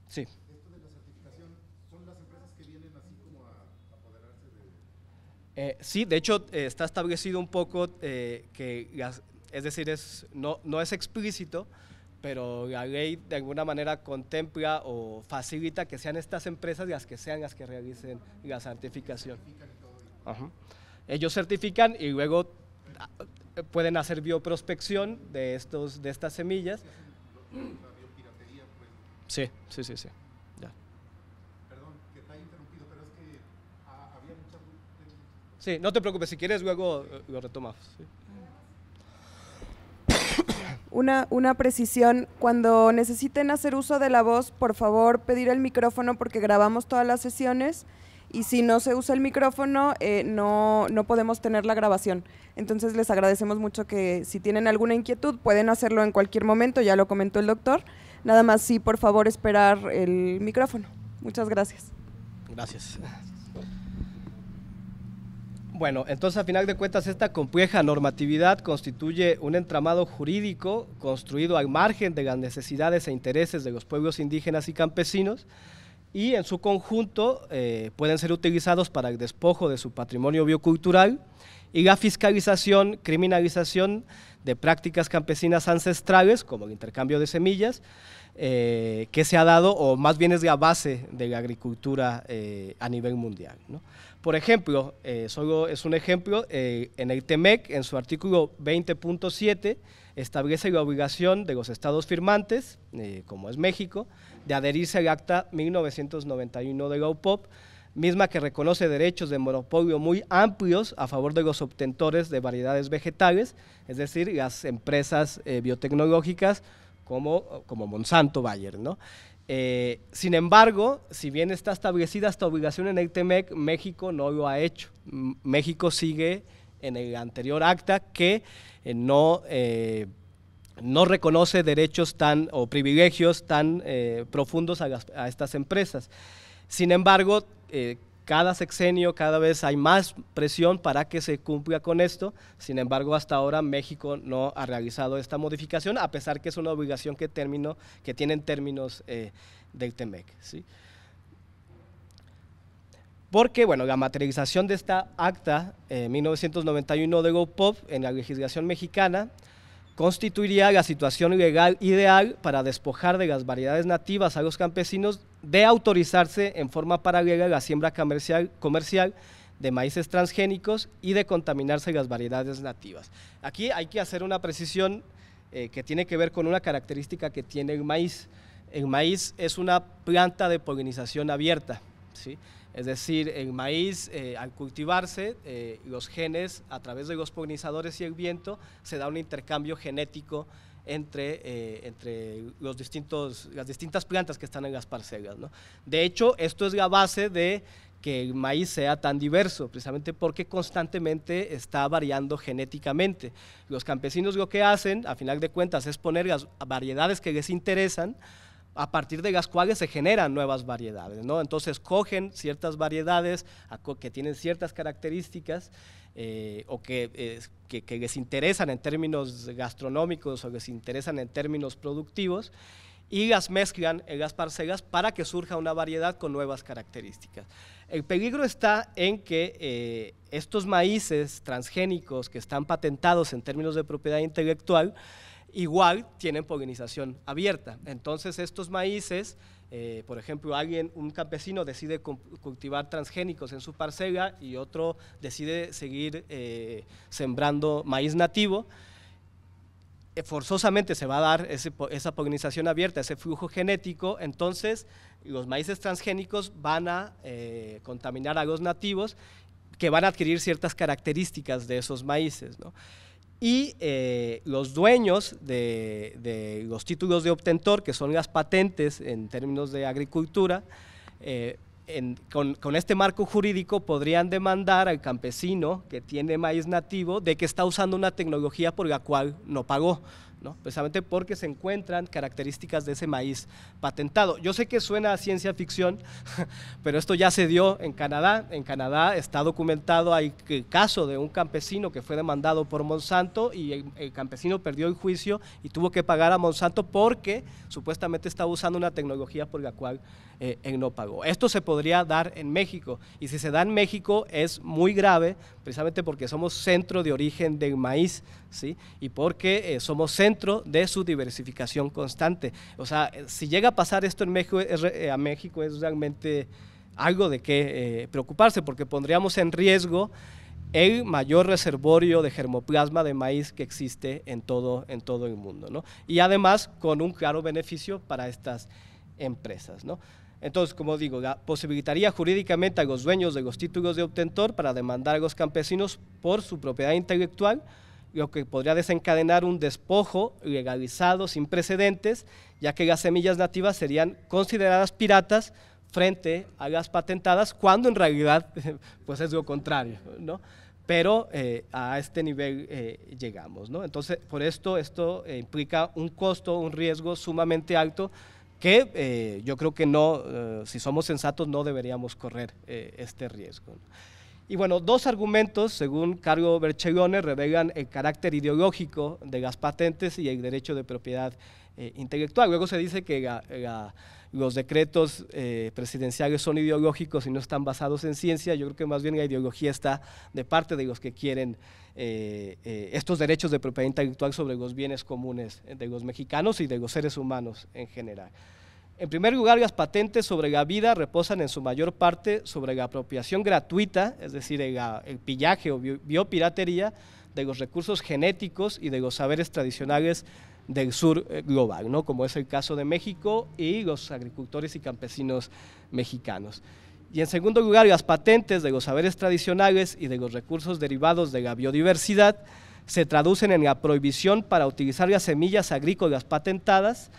Sí. Eh, sí, de hecho eh, está establecido un poco eh, que, es decir, es, no, no es explícito, pero la ley de alguna manera contempla o facilita que sean estas empresas las que sean las que realicen la certificación. Ellos certifican y luego ah, pueden hacer bioprospección de, estos, de estas semillas. Sí, sí, sí, sí. Sí, no te preocupes, si quieres luego eh, lo retomamos. Una, precisión, cuando necesiten hacer uso de la voz, por favor pedir el micrófono porque grabamos todas las sesiones y si no se usa el micrófono eh, no, no podemos tener la grabación. Entonces les agradecemos mucho que si tienen alguna inquietud pueden hacerlo en cualquier momento, ya lo comentó el doctor. Nada más sí, por favor, esperar el micrófono. Muchas gracias. Gracias. Bueno, entonces a final de cuentas esta compleja normatividad constituye un entramado jurídico construido al margen de las necesidades e intereses de los pueblos indígenas y campesinos y en su conjunto eh, pueden ser utilizados para el despojo de su patrimonio biocultural y la fiscalización, criminalización de prácticas campesinas ancestrales como el intercambio de semillas eh, que se ha dado o más bien es la base de la agricultura eh, a nivel mundial. ¿no? Por ejemplo, eh, solo es un ejemplo, eh, en el TEMEC, en su artículo 20.7, establece la obligación de los estados firmantes, eh, como es México, de adherirse al Acta 1991 de la UPOP, misma que reconoce derechos de monopolio muy amplios a favor de los obtentores de variedades vegetales, es decir, las empresas biotecnológicas como, como Monsanto Bayer. ¿no? Eh, sin embargo, si bien está establecida esta obligación en el TEMEC, México no lo ha hecho. México sigue en el anterior acta que eh, no, eh, no reconoce derechos tan o privilegios tan profundos a, a, estas empresas. Sin embargo, cada sexenio, cada vez hay más presión para que se cumpla con esto. Sin embargo, hasta ahora México no ha realizado esta modificación, a pesar que es una obligación que, que tienen términos eh, del TEMEC. ¿sí? Porque, bueno, la materialización de esta acta eh, en 1991 de GOPOP en la legislación mexicana constituiría la situación legal ideal para despojar de las variedades nativas a los campesinos de autorizarse en forma paralela la siembra comercial, de maíces transgénicos y de contaminarse las variedades nativas. Aquí hay que hacer una precisión eh, que tiene que ver con una característica que tiene el maíz. El maíz es una planta de polinización abierta. ¿sí? Es decir, el maíz eh, al cultivarse, eh, los genes a través de los polinizadores y el viento se da un intercambio genético entre, eh, entre las distintas plantas que están en las parcelas. De hecho, esto es la base de que el maíz sea tan diverso, precisamente porque constantemente está variando genéticamente. Los campesinos lo que hacen, a final de cuentas, es poner las variedades que les interesan a partir de las cuales se generan nuevas variedades, ¿no? Entonces cogen ciertas variedades que tienen ciertas características eh, o que, les interesan en términos gastronómicos o les interesan en términos productivos y las mezclan en eh, las parcelas para que surja una variedad con nuevas características. El peligro está en que eh, estos maíces transgénicos que están patentados en términos de propiedad intelectual, igual tienen polinización abierta. Entonces estos maíces, eh, por ejemplo, alguien, un campesino decide cultivar transgénicos en su parcela y otro decide seguir eh, sembrando maíz nativo, eh, forzosamente se va a dar esa polinización abierta, ese flujo genético, entonces los maíces transgénicos van a contaminar a los nativos que van a adquirir ciertas características de esos maíces. Y eh, los dueños de, los títulos de obtentor, que son las patentes en términos de agricultura, eh, con, este marco jurídico podrían demandar al campesino que tiene maíz nativo de que está usando una tecnología por la cual no pagó precisamente porque se encuentran características de ese maíz patentado. Yo sé que suena a ciencia ficción, pero esto ya se dio en Canadá. En Canadá está documentado, hay el caso de un campesino que fue demandado por Monsanto y el, campesino perdió el juicio y tuvo que pagar a Monsanto porque supuestamente estaba usando una tecnología por la cual eh, él no pagó. Esto se podría dar en México y si se da en México es muy grave precisamente porque somos centro de origen del maíz y porque eh, somos centro de su diversificación constante. O sea, eh, si llega a pasar esto en México, eh, a México es realmente algo de qué preocuparse, porque pondríamos en riesgo el mayor reservorio de germoplasma de maíz que existe en todo, en todo el mundo. Y además con un claro beneficio para estas empresas. Entonces, como digo, posibilitaría jurídicamente a los dueños de los títulos de obtentor para demandar a los campesinos por su propiedad intelectual lo que podría desencadenar un despojo legalizado sin precedentes, ya que las semillas nativas serían consideradas piratas frente a las patentadas, cuando en realidad pues es lo contrario, ¿no? Pero eh, a este nivel eh, llegamos, Entonces, por esto, esto eh, implica un costo, un riesgo sumamente alto que yo creo que no, si somos sensatos, no deberíamos correr este riesgo. Y bueno, dos argumentos, según Carlo Berchegones revelan el carácter ideológico de las patentes y el derecho de propiedad eh, intelectual. Luego se dice que los decretos eh, presidenciales son ideológicos y no están basados en ciencia. Yo creo que más bien la ideología está de parte de los que quieren eh, estos derechos de propiedad intelectual sobre los bienes comunes de los mexicanos y de los seres humanos en general. En primer lugar, las patentes sobre la vida reposan en su mayor parte sobre la apropiación gratuita, es decir, el, pillaje o biopiratería de los recursos genéticos y de los saberes tradicionales del sur eh, global, como es el caso de México y los agricultores y campesinos mexicanos. Y en segundo lugar, las patentes de los saberes tradicionales y de los recursos derivados de la biodiversidad se traducen en la prohibición para utilizar las semillas agrícolas patentadas,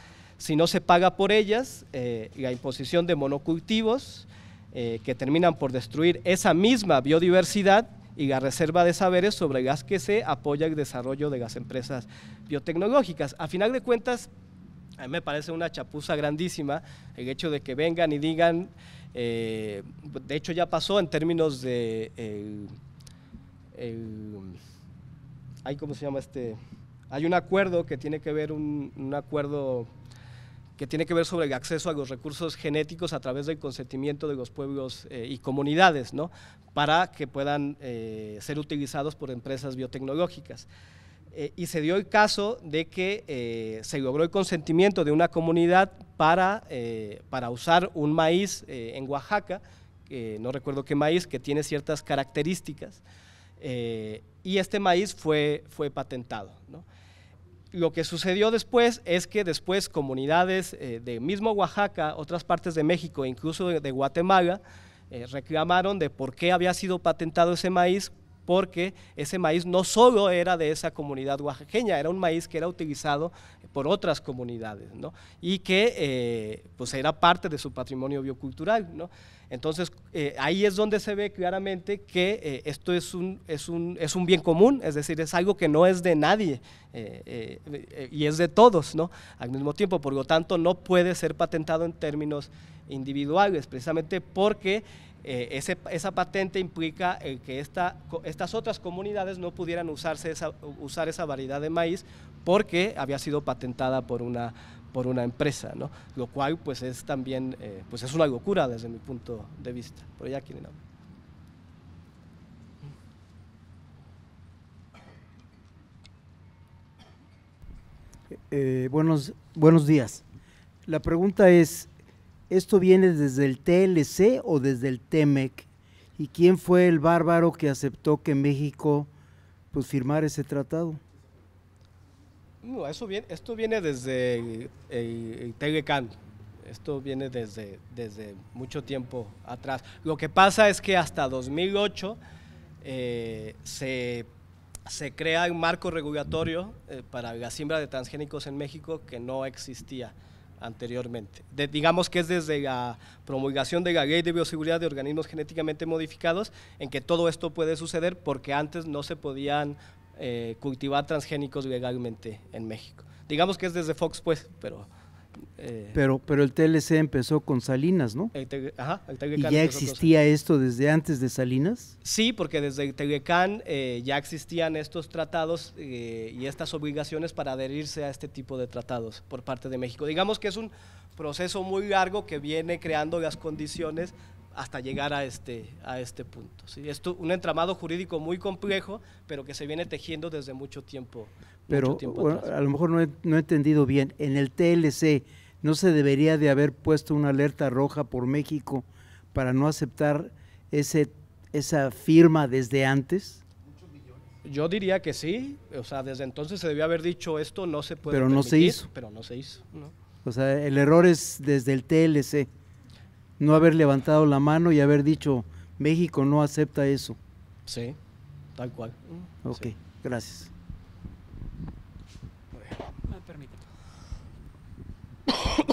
si no se paga por ellas, eh, la imposición de monocultivos eh, que terminan por destruir esa misma biodiversidad y la reserva de saberes sobre gas que se apoya el desarrollo de las empresas biotecnológicas. A final de cuentas, a mí me parece una chapuza grandísima el hecho de que vengan y digan, eh, de hecho ya pasó en términos de... ¿cómo se llama este? Hay un acuerdo que tiene que ver, un, un acuerdo que tiene que ver sobre el acceso a los recursos genéticos a través del consentimiento de los pueblos eh, y comunidades, ¿no? para que puedan eh, ser utilizados por empresas biotecnológicas. Eh, y se dio el caso de que se logró el consentimiento de una comunidad para, para usar un maíz en Oaxaca, no recuerdo qué maíz, que tiene ciertas características, y este maíz fue, fue patentado. ¿no? lo que sucedió después es que después comunidades eh, de mismo Oaxaca, otras partes de México, incluso de, Guatemala, eh, reclamaron de por qué había sido patentado ese maíz porque ese maíz no solo era de esa comunidad oaxaqueña, era un maíz que era utilizado por otras comunidades, Y que eh, pues era parte de su patrimonio biocultural, ¿no? Entonces, eh, ahí es donde se ve claramente que eh, esto es un, es, un, bien común, es decir, es algo que no es de nadie y es de todos, ¿no? Al mismo tiempo, por lo tanto, no puede ser patentado en términos individuales, precisamente porque eh, esa patente implica eh, que estas otras comunidades no pudieran usarse usar esa variedad de maíz porque había sido patentada por una, por una empresa, ¿no? lo cual pues es también eh, pues es una locura desde mi punto de vista. Por allá quieren buenos, buenos días. La pregunta es, ¿Esto viene desde el TLC o desde el TEMEC? ¿Y quién fue el bárbaro que aceptó que México pues, firmara ese tratado? No, esto viene desde el eh, eh, eh, Telecán. Esto viene desde, desde mucho tiempo atrás. Lo que pasa es que hasta 2008 se, se, crea un marco regulatorio para la siembra de transgénicos en México que no existía anteriormente. digamos que es desde la ah, promulgación de la ley de bioseguridad de organismos genéticamente modificados en que todo esto puede suceder porque antes no se podían eh, cultivar transgénicos legalmente en México. Digamos que es desde Fox, pues, pero... Eh, pero, pero el TLC empezó con Salinas, ¿no? ajá, ¿Y ya existía esto desde antes de Salinas? Sí, porque desde el eh, ya existían estos tratados eh, y estas obligaciones para adherirse a este tipo de tratados por parte de México. Digamos que es un proceso muy largo que viene creando las condiciones hasta llegar a este, a este punto. ¿sí? Es un entramado jurídico muy complejo, pero que se viene tejiendo desde mucho tiempo. Pero a lo mejor no he, no he, entendido bien. En el TLC no se debería de haber puesto una alerta roja por México para no aceptar ese, esa firma desde antes. Yo diría que sí, o sea, desde entonces se debió haber dicho esto no se puede. Pero no se hizo. Pero no se hizo. O sea, el error es desde el TLC no haber levantado la mano y haber dicho, México no acepta eso. Sí, tal cual. Ok, gracias.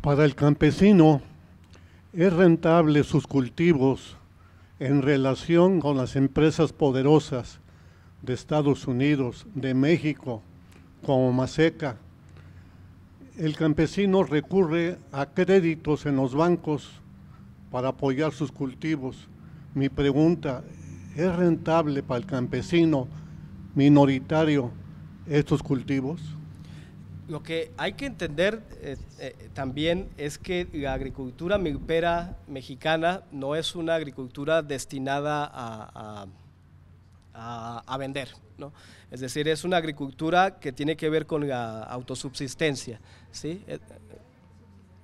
Para el campesino es rentable sus cultivos en relación con las empresas poderosas de Estados Unidos, de México, como Maseca, el campesino recurre a créditos en los bancos para apoyar sus cultivos. Mi pregunta, ¿es rentable para el campesino minoritario estos cultivos? Lo que hay que entender eh, eh, también es que la agricultura milpera mexicana no es una agricultura destinada a a, vender. ¿no? Es decir, es una agricultura que tiene que ver con la autosubsistencia. ¿sí? Eh, eh,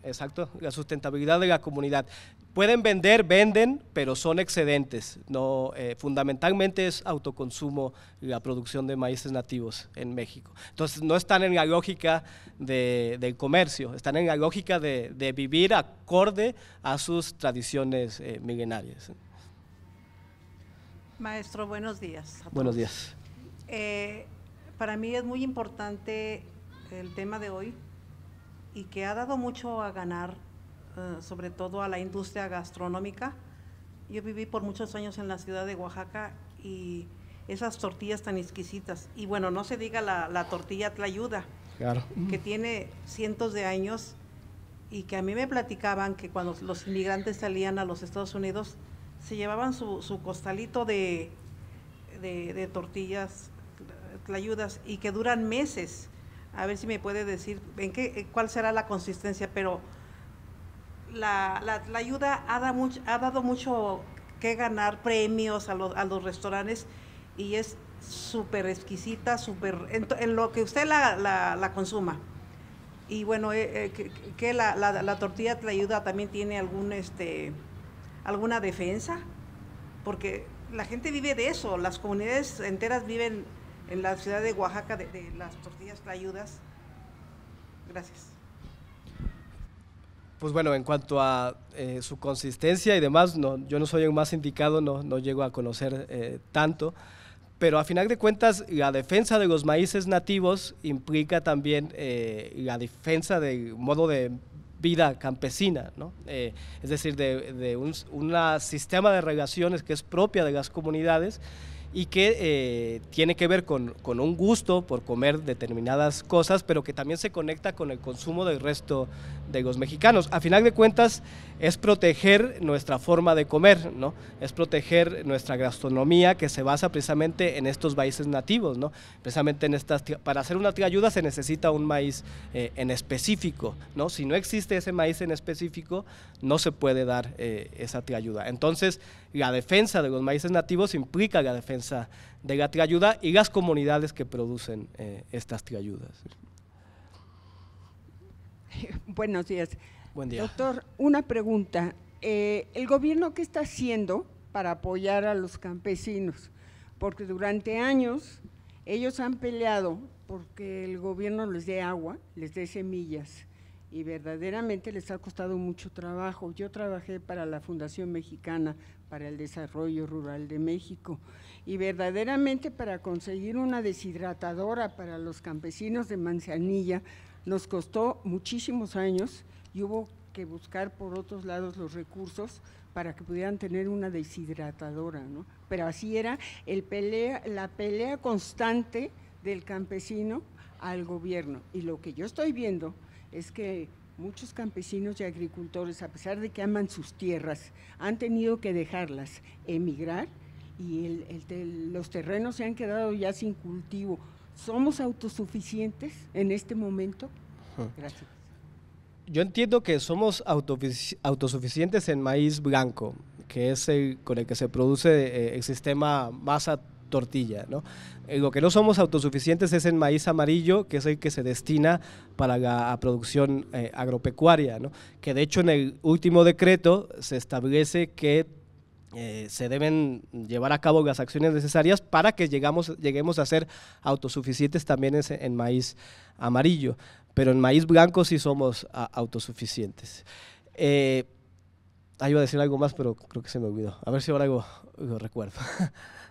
exacto, la sustentabilidad de la comunidad. Pueden vender, venden, pero son excedentes. No, eh, fundamentalmente es autoconsumo la producción de maíces nativos en México. Entonces no están en la lógica de, del comercio, están en la lógica de, vivir acorde a sus tradiciones milenarias. milenarias. Maestro, buenos días. Buenos días. Eh, para mí es muy importante el tema de hoy y que ha dado mucho a ganar, eh, sobre todo a la industria gastronómica. Yo viví por muchos años en la ciudad de Oaxaca y esas tortillas tan exquisitas. Y bueno, no se diga la, la tortilla tlayuda, claro. que tiene cientos de años y que a mí me platicaban que cuando los inmigrantes salían a los Estados Unidos, se llevaban su, su costalito de, de, tortillas, tlayudas, y que duran meses. A ver si me puede decir en qué, eh, cuál será la consistencia, pero la, la, ayuda ha, dado ha, dado mucho que ganar premios a los, a los restaurantes y es súper exquisita, súper en, lo que usted la, la, consuma. Y bueno, eh, eh, que, que la, la, tortilla tlayuda también tiene algún este alguna defensa, porque la gente vive de eso, las comunidades enteras viven en la ciudad de Oaxaca de, las tortillas playudas. Gracias. Pues bueno, en cuanto a eh, su consistencia y demás, no, yo no soy el más indicado, no, no llego a conocer eh, tanto, pero a final de cuentas la defensa de los maíces nativos implica también eh, la defensa del modo de vida campesina, ¿no? Eh, es decir, de, un sistema de relaciones que es propia de las comunidades y que eh, tiene que ver con, un gusto por comer determinadas cosas, pero que también se conecta con el consumo del resto de los mexicanos. A final de cuentas, es proteger nuestra forma de comer, ¿no? Es proteger nuestra gastronomía que se basa precisamente en estos países nativos, ¿no? Precisamente en estas... Para hacer una ayuda se necesita un maíz eh, en específico, ¿no? Si no existe ese maíz en específico, no se puede dar eh, esa ayuda. Entonces, la defensa de los maíces nativos implica la defensa de la triayuda y las comunidades que producen eh, estas triayudas. Buenos días. Doctor, una pregunta. Eh, ¿El gobierno qué está haciendo para apoyar a los campesinos? Porque durante años ellos han peleado porque el gobierno les dé agua, les dé semillas y verdaderamente les ha costado mucho trabajo. Yo trabajé para la Fundación Mexicana para el desarrollo rural de México. Y verdaderamente para conseguir una deshidratadora para los campesinos de Manzanilla nos costó muchísimos años y hubo que buscar por otros lados los recursos para que pudieran tener una deshidratadora, ¿no? Pero así era el pelea, la pelea constante del campesino al gobierno. Y lo que yo estoy viendo es que Muchos campesinos y agricultores, a pesar de que aman sus tierras, han tenido que dejarlas, emigrar y los terrenos se han quedado ya sin cultivo. ¿Somos autosuficientes en este momento? Gracias. Yo entiendo que somos autosuficientes en maíz blanco, que es el, con el que se produce eh, el sistema masa tortilla, eh, lo que no somos autosuficientes es el maíz amarillo, que es el que se destina para la producción eh, agropecuaria, Que de hecho en el último decreto se establece que eh, se deben llevar a cabo las acciones necesarias para que llegamos, lleguemos a ser autosuficientes también en, maíz amarillo, pero en maíz blanco sí somos autosuficientes. Ahí iba a decir algo más, pero creo que se me olvidó. A ver si ahora algo, lo recuerdo.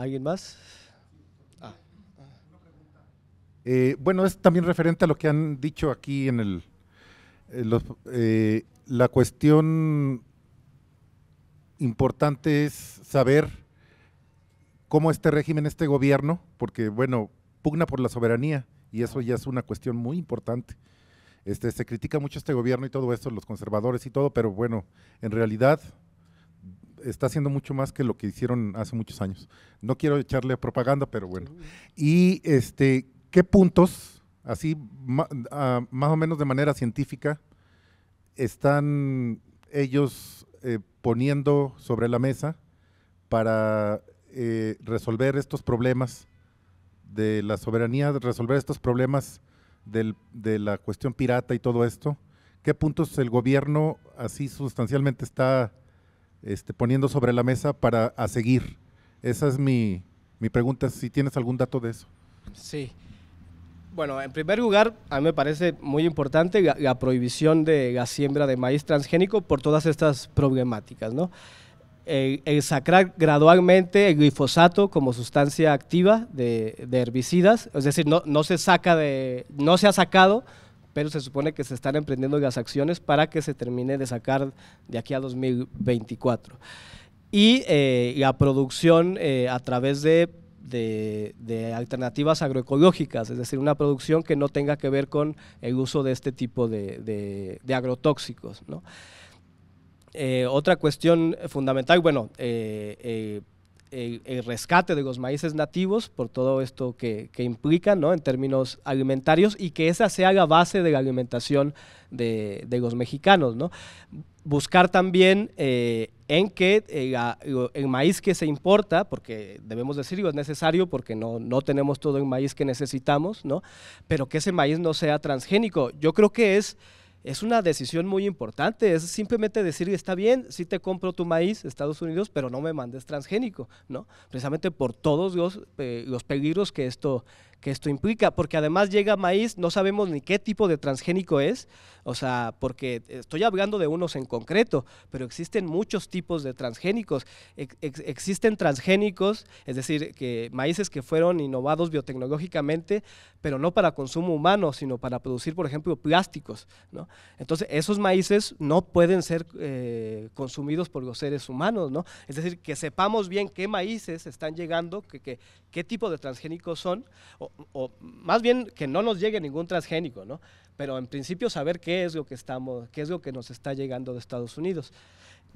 ¿Alguien más? Ah. Eh, bueno, es también referente a lo que han dicho aquí en el... Eh, eh, la cuestión importante es saber cómo este régimen, este gobierno, porque bueno, pugna por la soberanía y eso ya es una cuestión muy importante. Este, se critica mucho este gobierno y todo eso, los conservadores y todo, pero bueno, en realidad está haciendo mucho más que lo que hicieron hace muchos años. No quiero echarle propaganda, pero bueno. Y este, ¿qué puntos, así ah, más o menos de manera científica, están ellos eh, poniendo sobre la mesa para eh, resolver estos problemas de la soberanía, resolver estos problemas de la cuestión pirata y todo esto? ¿Qué puntos el gobierno así sustancialmente está este, poniendo sobre la mesa para seguir. Esa es mi, pregunta, si tienes algún dato de eso. Sí. Bueno, en primer lugar, a mí me parece muy importante la, prohibición de la siembra de maíz transgénico por todas estas problemáticas, ¿no? El, sacar gradualmente el glifosato como sustancia activa de, herbicidas, es decir, no, no, se saca de, no se ha sacado pero se supone que se están emprendiendo las acciones para que se termine de sacar de aquí a 2024. Y eh, la producción eh, a través de, alternativas agroecológicas, es decir, una producción que no tenga que ver con el uso de este tipo de, agrotóxicos. Eh, otra cuestión fundamental, bueno, el, rescate de los maíces nativos por todo esto que, que implica ¿no? en términos alimentarios y que esa sea la base de la alimentación de, los mexicanos. ¿no? Buscar también eh, en qué eh, el, maíz que se importa, porque debemos decirlo, es necesario porque no, no tenemos todo el maíz que necesitamos, ¿no? pero que ese maíz no sea transgénico. Yo creo que es es una decisión muy importante. Es simplemente decir, está bien, sí te compro tu maíz, Estados Unidos, pero no me mandes transgénico, ¿no? Precisamente por todos los, eh, los peligros que esto que esto implica, porque además llega maíz, no sabemos ni qué tipo de transgénico es, o sea, porque estoy hablando de unos en concreto, pero existen muchos tipos de transgénicos. existen transgénicos, es decir, que maíces que fueron innovados biotecnológicamente, pero no para consumo humano, sino para producir, por ejemplo, plásticos. ¿no? Entonces, esos maíces no pueden ser eh, consumidos por los seres humanos, ¿no? Es decir, que sepamos bien qué maíces están llegando, qué tipo de transgénicos son, o, o, más bien que no nos llegue ningún transgénico, ¿no? Pero en principio saber qué es lo que estamos, qué es lo que nos está llegando de Estados Unidos.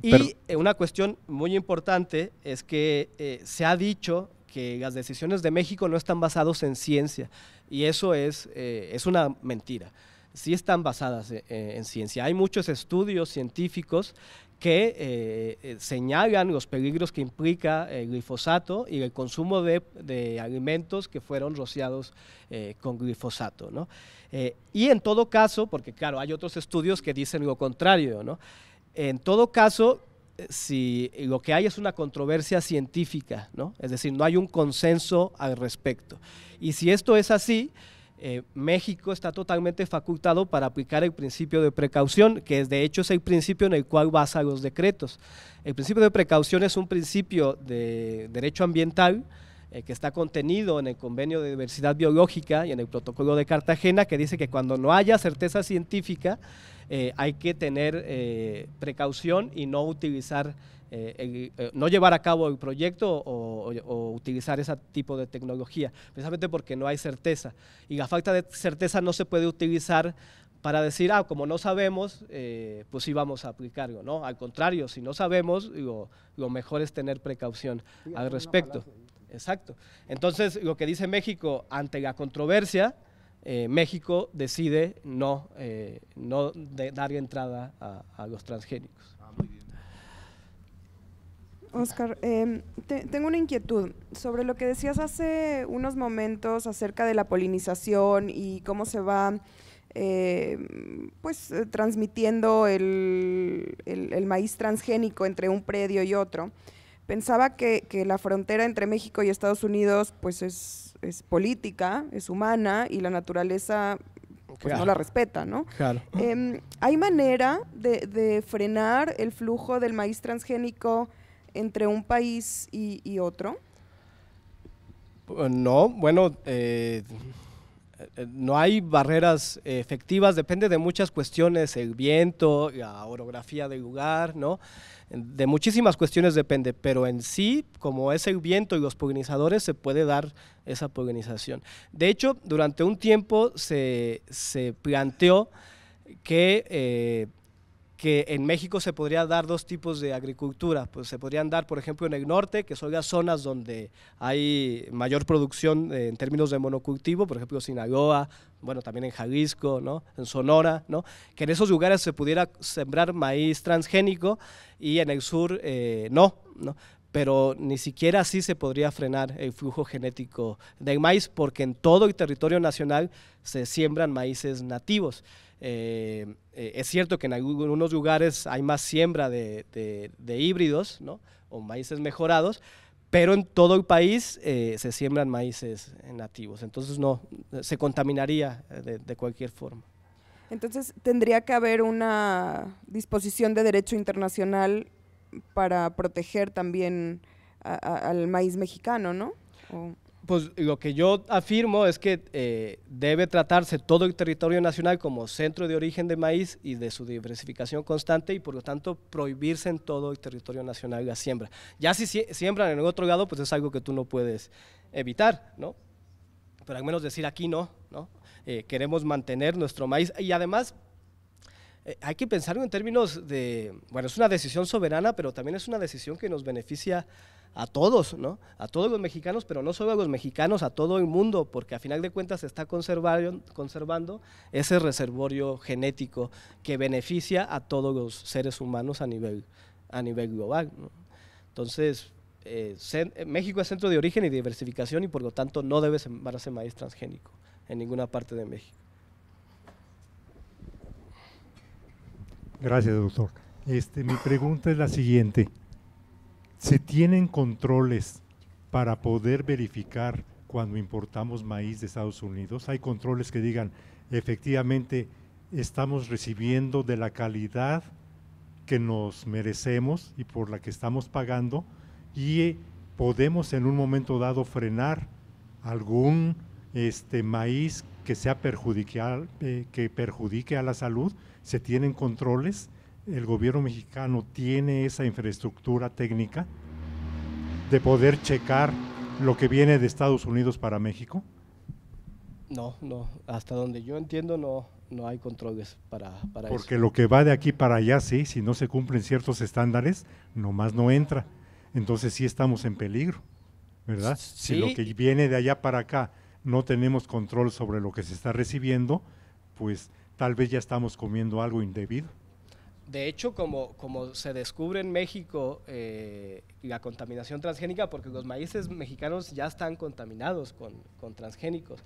Y eh, una cuestión muy importante es que eh, se ha dicho que las decisiones de México no están basadas en ciencia y eso es, eh, es una mentira sí están basadas en ciencia. Hay muchos estudios científicos que eh, eh, señalan los peligros que implica el eh, glifosato y el consumo de, alimentos que fueron rociados con glifosato. y en todo caso, porque claro, hay otros estudios que dicen lo contrario, en todo caso, si lo que hay es una controversia científica, es decir, no hay un consenso al respecto. Y si esto es así, eh, México está totalmente facultado para aplicar el principio de precaución, que de hecho es el principio en el cual basa los decretos. El principio de precaución es un principio de derecho ambiental eh, que está contenido en el Convenio de Diversidad Biológica y en el Protocolo de Cartagena, que dice que cuando no haya certeza científica eh, hay que tener precaución y no utilizar eh, eh, no llevar a cabo el proyecto o, utilizar ese tipo de tecnología, precisamente porque no hay certeza. Y la falta de certeza no se puede utilizar para decir, ah, como no sabemos, eh, pues sí vamos a aplicarlo, ¿no? Al contrario, si no sabemos, lo, mejor es tener precaución al respecto. Exacto. Entonces, lo que dice México ante la controversia, México decide no, no dar entrada a los transgénicos. Oscar, em, tengo una inquietud sobre lo que decías hace unos momentos acerca de la polinización y cómo se va em, pues eh, transmitiendo el, maíz transgénico entre un predio y otro. Pensaba que, la frontera entre México y Estados Unidos pues es, política, es humana y la naturaleza pues, no la respeta, ¿no? Claro. Em, ¿Hay manera de, frenar el flujo del maíz transgénico entre un país y, otro? No, bueno, eh, eh, no hay barreras efectivas, depende de muchas cuestiones, el viento, la orografía del lugar, ¿no? De muchísimas cuestiones depende, pero en sí, como es el viento y los polinizadores, se puede dar esa polinización. De hecho, durante un tiempo se, se planteó que eh, que en México se podría dar dos tipos de agricultura. Pues se podrían dar, por ejemplo, en el norte, que son las zonas donde hay mayor producción eh, en términos de monocultivo, por ejemplo, Sinaloa, bueno, también en Jalisco, ¿no? En Sonora, ¿no? Que en esos lugares se pudiera sembrar maíz transgénico y en el sur eh, no, ¿no? pero ni siquiera así se podría frenar el flujo genético del maíz, porque en todo el territorio nacional se siembran maíces nativos. Eh, eh, es cierto que en algunos lugares hay más siembra de, híbridos ¿no? o maíces mejorados, pero en todo el país eh, se siembran maíces nativos, entonces no, se contaminaría de, cualquier forma. Entonces tendría que haber una disposición de derecho internacional para proteger también al maíz mexicano, ¿no? Pues lo que yo afirmo es que eh, debe tratarse todo el territorio nacional como centro de origen de maíz y de su diversificación constante y por lo tanto prohibirse en todo el territorio nacional la siembra. Ya si siembran en el otro lado, pues es algo que tú no puedes evitar, ¿no? Pero al menos decir aquí no, ¿no? Eh, queremos mantener nuestro maíz y además eh, hay que pensarlo en términos de, bueno, es una decisión soberana, pero también es una decisión que nos beneficia a todos, ¿no? A todos los mexicanos, pero no solo a los mexicanos, a todo el mundo, porque a final de cuentas se está conservando ese reservorio genético que beneficia a todos los seres humanos a nivel, a nivel global. Entonces, eh, eh, México es centro de origen y diversificación y por lo tanto no debe sembrarse maíz transgénico en ninguna parte de México. Gracias, doctor. Este, mi pregunta es la siguiente. ¿Se tienen controles para poder verificar cuando importamos maíz de Estados Unidos? ¿Hay controles que digan, efectivamente, estamos recibiendo de la calidad que nos merecemos y por la que estamos pagando y podemos en un momento dado frenar algún este maíz que sea perjudicial eh, que perjudique a la salud se tienen controles, el gobierno mexicano tiene esa infraestructura técnica de poder checar lo que viene de Estados Unidos para México? No, no, hasta donde yo entiendo no, no hay controles para, para Porque lo que va de aquí para allá, sí, si no se cumplen ciertos estándares, nomás no entra. Entonces sí estamos en peligro, ¿verdad? Si lo que viene de allá para acá no tenemos control sobre lo que se está recibiendo, pues tal vez ya estamos comiendo algo indebido. De hecho, como, se descubre en México eh, la contaminación transgénica, porque los maíces mexicanos ya están contaminados con, con transgénicos,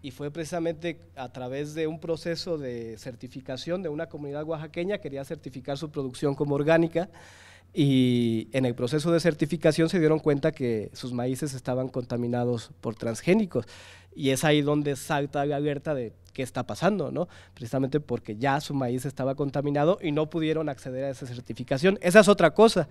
y fue precisamente a través de un proceso de certificación de una comunidad oaxaqueña, quería certificar su producción como orgánica, y en el proceso de certificación se dieron cuenta que sus maíces estaban contaminados por transgénicos. Y es ahí donde salta la alerta de qué está pasando, ¿no? Precisamente porque ya su maíz estaba contaminado y no pudieron acceder a esa certificación. Esa es otra cosa.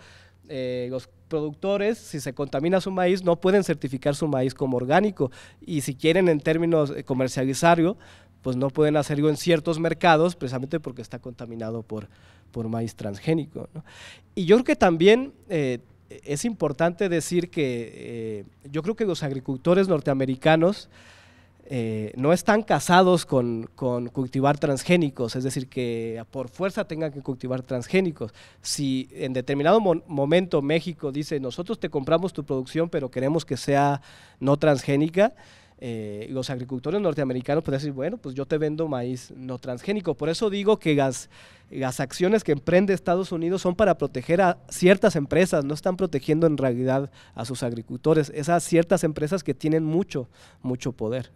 Eh, los productores, si se contamina su maíz, no pueden certificar su maíz como orgánico. Y si quieren en términos eh, comercializarlo, pues no pueden hacerlo en ciertos mercados precisamente porque está contaminado por por maíz transgénico. Y yo creo que también eh, es importante decir que eh, yo creo que los agricultores norteamericanos eh, no están casados con, cultivar transgénicos, es decir, que por fuerza tengan que cultivar transgénicos. Si en determinado momento México dice, nosotros te compramos tu producción, pero queremos que sea no transgénica, eh, los agricultores norteamericanos pueden decir, bueno, pues yo te vendo maíz no transgénico. Por eso digo que las, acciones que emprende Estados Unidos son para proteger a ciertas empresas, no están protegiendo en realidad a sus agricultores, esas ciertas empresas que tienen mucho, mucho poder.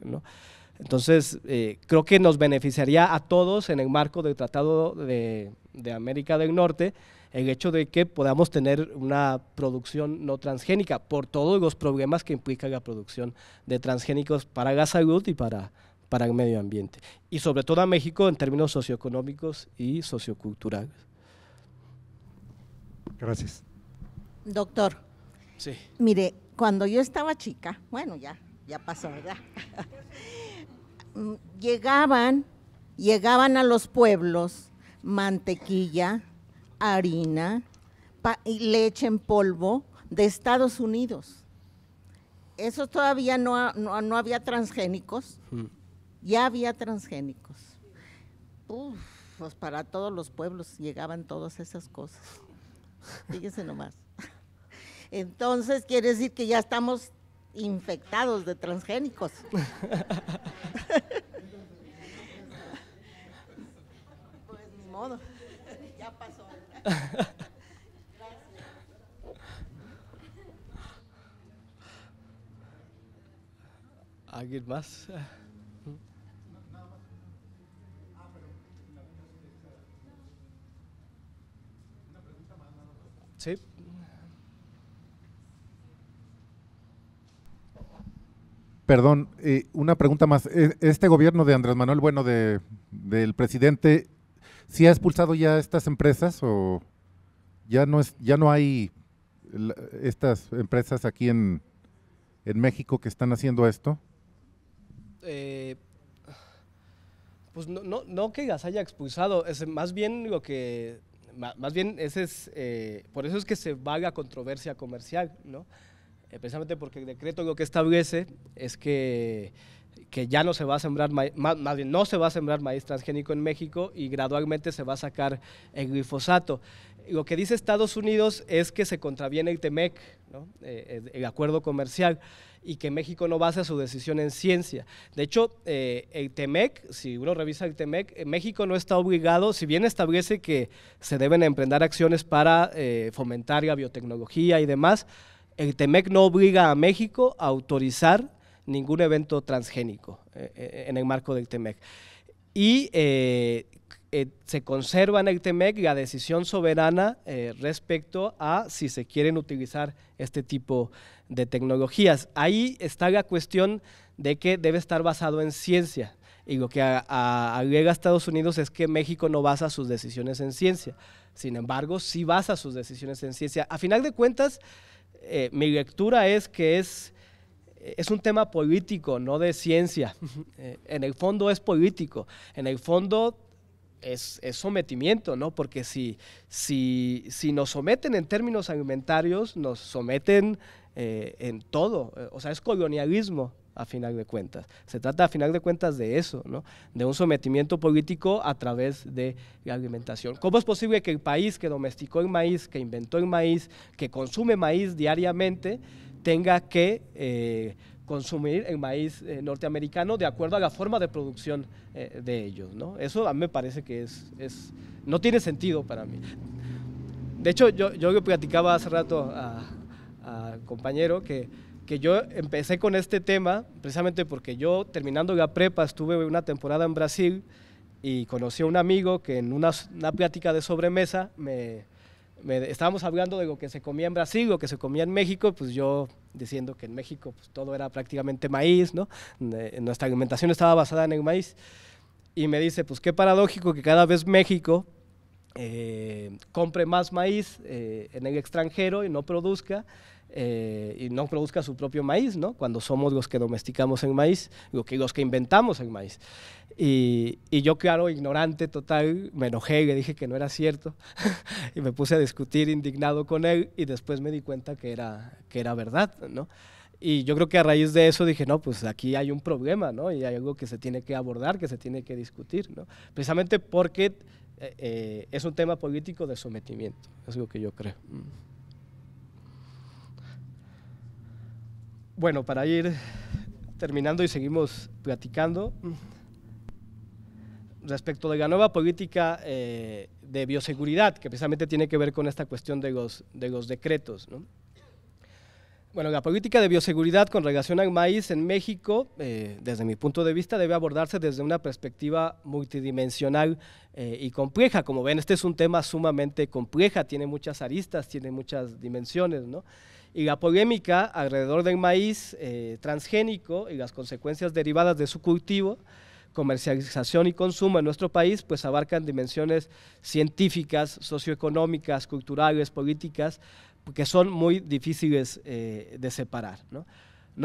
Entonces, eh, creo que nos beneficiaría a todos en el marco del Tratado de América del Norte el hecho de que podamos tener una producción no transgénica por todos los problemas que implica la producción de transgénicos para la salud y para, para el medio ambiente. Y sobre todo a México en términos socioeconómicos y socioculturales. Gracias. Doctor. Sí. Mire, cuando yo estaba chica, bueno, ya, ya pasó, ¿verdad? Mm, llegaban, llegaban a los pueblos mantequilla, harina y leche en polvo de Estados Unidos. Eso todavía no, no, había transgénicos, hmm. ya había transgénicos. Uf, pues para todos los pueblos llegaban todas esas cosas. Fíjense nomás. Entonces quiere decir que ya estamos infectados de transgénicos. pues ni modo. ¿Alguien más? Sí. Perdón, eh, una pregunta más. E, este gobierno de Andrés Manuel Bueno, de, del presidente, ¿Si ha expulsado ya estas empresas o ya no, es, ya no hay estas empresas aquí en, México que están haciendo esto? Eh, pues no, que las haya expulsado, es más bien lo que, más bien ese es, eh, por eso es que se vaga controversia comercial, ¿no? Eh, precisamente porque el decreto lo que establece es que que ya no se va a sembrar maíz, no se va a sembrar maíz transgénico en México y gradualmente se va a sacar el glifosato. Lo que dice Estados Unidos es que se contraviene el TEMEC, eh, eh, el acuerdo comercial, y que México no basa su decisión en ciencia. De hecho, eh, el TEMEC, si uno revisa el TEMEC, México no está obligado, si bien establece que se deben emprender acciones para fomentar la biotecnología y demás, el TEMEC no obliga a México a autorizar ningún evento transgénico eh, eh, en el marco del TEMEC. Y eh, se conserva en el TEMEC la decisión soberana respecto a si se quieren utilizar este tipo de tecnologías. Ahí está la cuestión de que debe estar basado en ciencia. Y lo que a, a, agrega Estados Unidos es que México no basa sus decisiones en ciencia. Sin embargo, sí basa sus decisiones en ciencia. A final de cuentas, mi lectura es que es es un tema político, no de ciencia. Eh, en el fondo es político. En el fondo es, sometimiento, ¿no? Porque si, si, si nos someten en términos alimentarios, nos someten eh, en todo. Eh, o sea, es colonialismo a final de cuentas. Se trata a final de cuentas de eso, ¿no? De un sometimiento político a través de la alimentación. ¿Cómo es posible que el país que domesticó el maíz, que inventó el maíz, que consume maíz diariamente, tenga que eh, consumir el maíz eh, norteamericano de acuerdo a la forma de producción eh, de ellos. ¿no? Eso a mí me parece que es, es, no tiene sentido para mí. De hecho, yo, yo que platicaba hace rato al compañero que, que yo empecé con este tema precisamente porque yo terminando la prepa estuve una temporada en Brasil y conocí a un amigo que en una, una plática de sobremesa me, estábamos hablando de lo que se comía en Brasil, lo que se comía en México, pues yo diciendo que en México pues, todo era prácticamente maíz, Nuestra alimentación estaba basada en el maíz. Y me dice, pues qué paradójico que cada vez México eh, compre más maíz eh, en el extranjero y no produzca, eh, y no produzca su propio maíz, ¿no? Cuando somos los que domesticamos en maíz, los que, los que inventamos en maíz. Y, yo, claro, ignorante total, me enojé, le dije que no era cierto y me puse a discutir indignado con él y después me di cuenta que era, que era verdad, ¿no? Y yo creo que a raíz de eso dije, no, pues aquí hay un problema, ¿no? Y hay algo que se tiene que abordar, que se tiene que discutir, ¿no? Precisamente porque eh, eh, es un tema político de sometimiento, es lo que yo creo. Mm. Bueno, para ir terminando y seguimos platicando, respecto de la nueva política eh, de bioseguridad, que precisamente tiene que ver con esta cuestión de los, de los decretos, ¿no? Bueno, la política de bioseguridad con relación al maíz en México, eh, desde mi punto de vista, debe abordarse desde una perspectiva multidimensional eh, y compleja. Como ven, este es un tema sumamente compleja, tiene muchas aristas, tiene muchas dimensiones, ¿no? Y la polémica alrededor del maíz eh, transgénico y las consecuencias derivadas de su cultivo, comercialización y consumo en nuestro país, pues abarcan dimensiones científicas, socioeconómicas, culturales, políticas, que son muy difíciles eh, de separar. ¿no?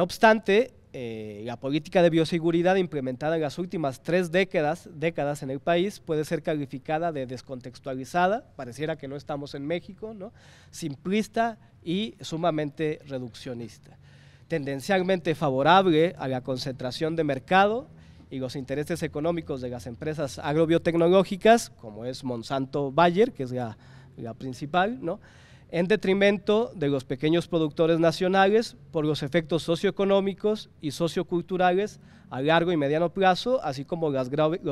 obstante, eh, la política de bioseguridad implementada en las últimas tres décadas, décadas en el país puede ser calificada de descontextualizada, pareciera que no estamos en México, simplista y sumamente reduccionista, tendencialmente favorable a la concentración de mercado y los intereses económicos de las empresas agrobiotecnológicas, como es Monsanto Bayer, que es la, la principal, ¿no? en detrimento de los pequeños productores nacionales por los efectos socioeconómicos y socioculturales a largo y mediano plazo, así como los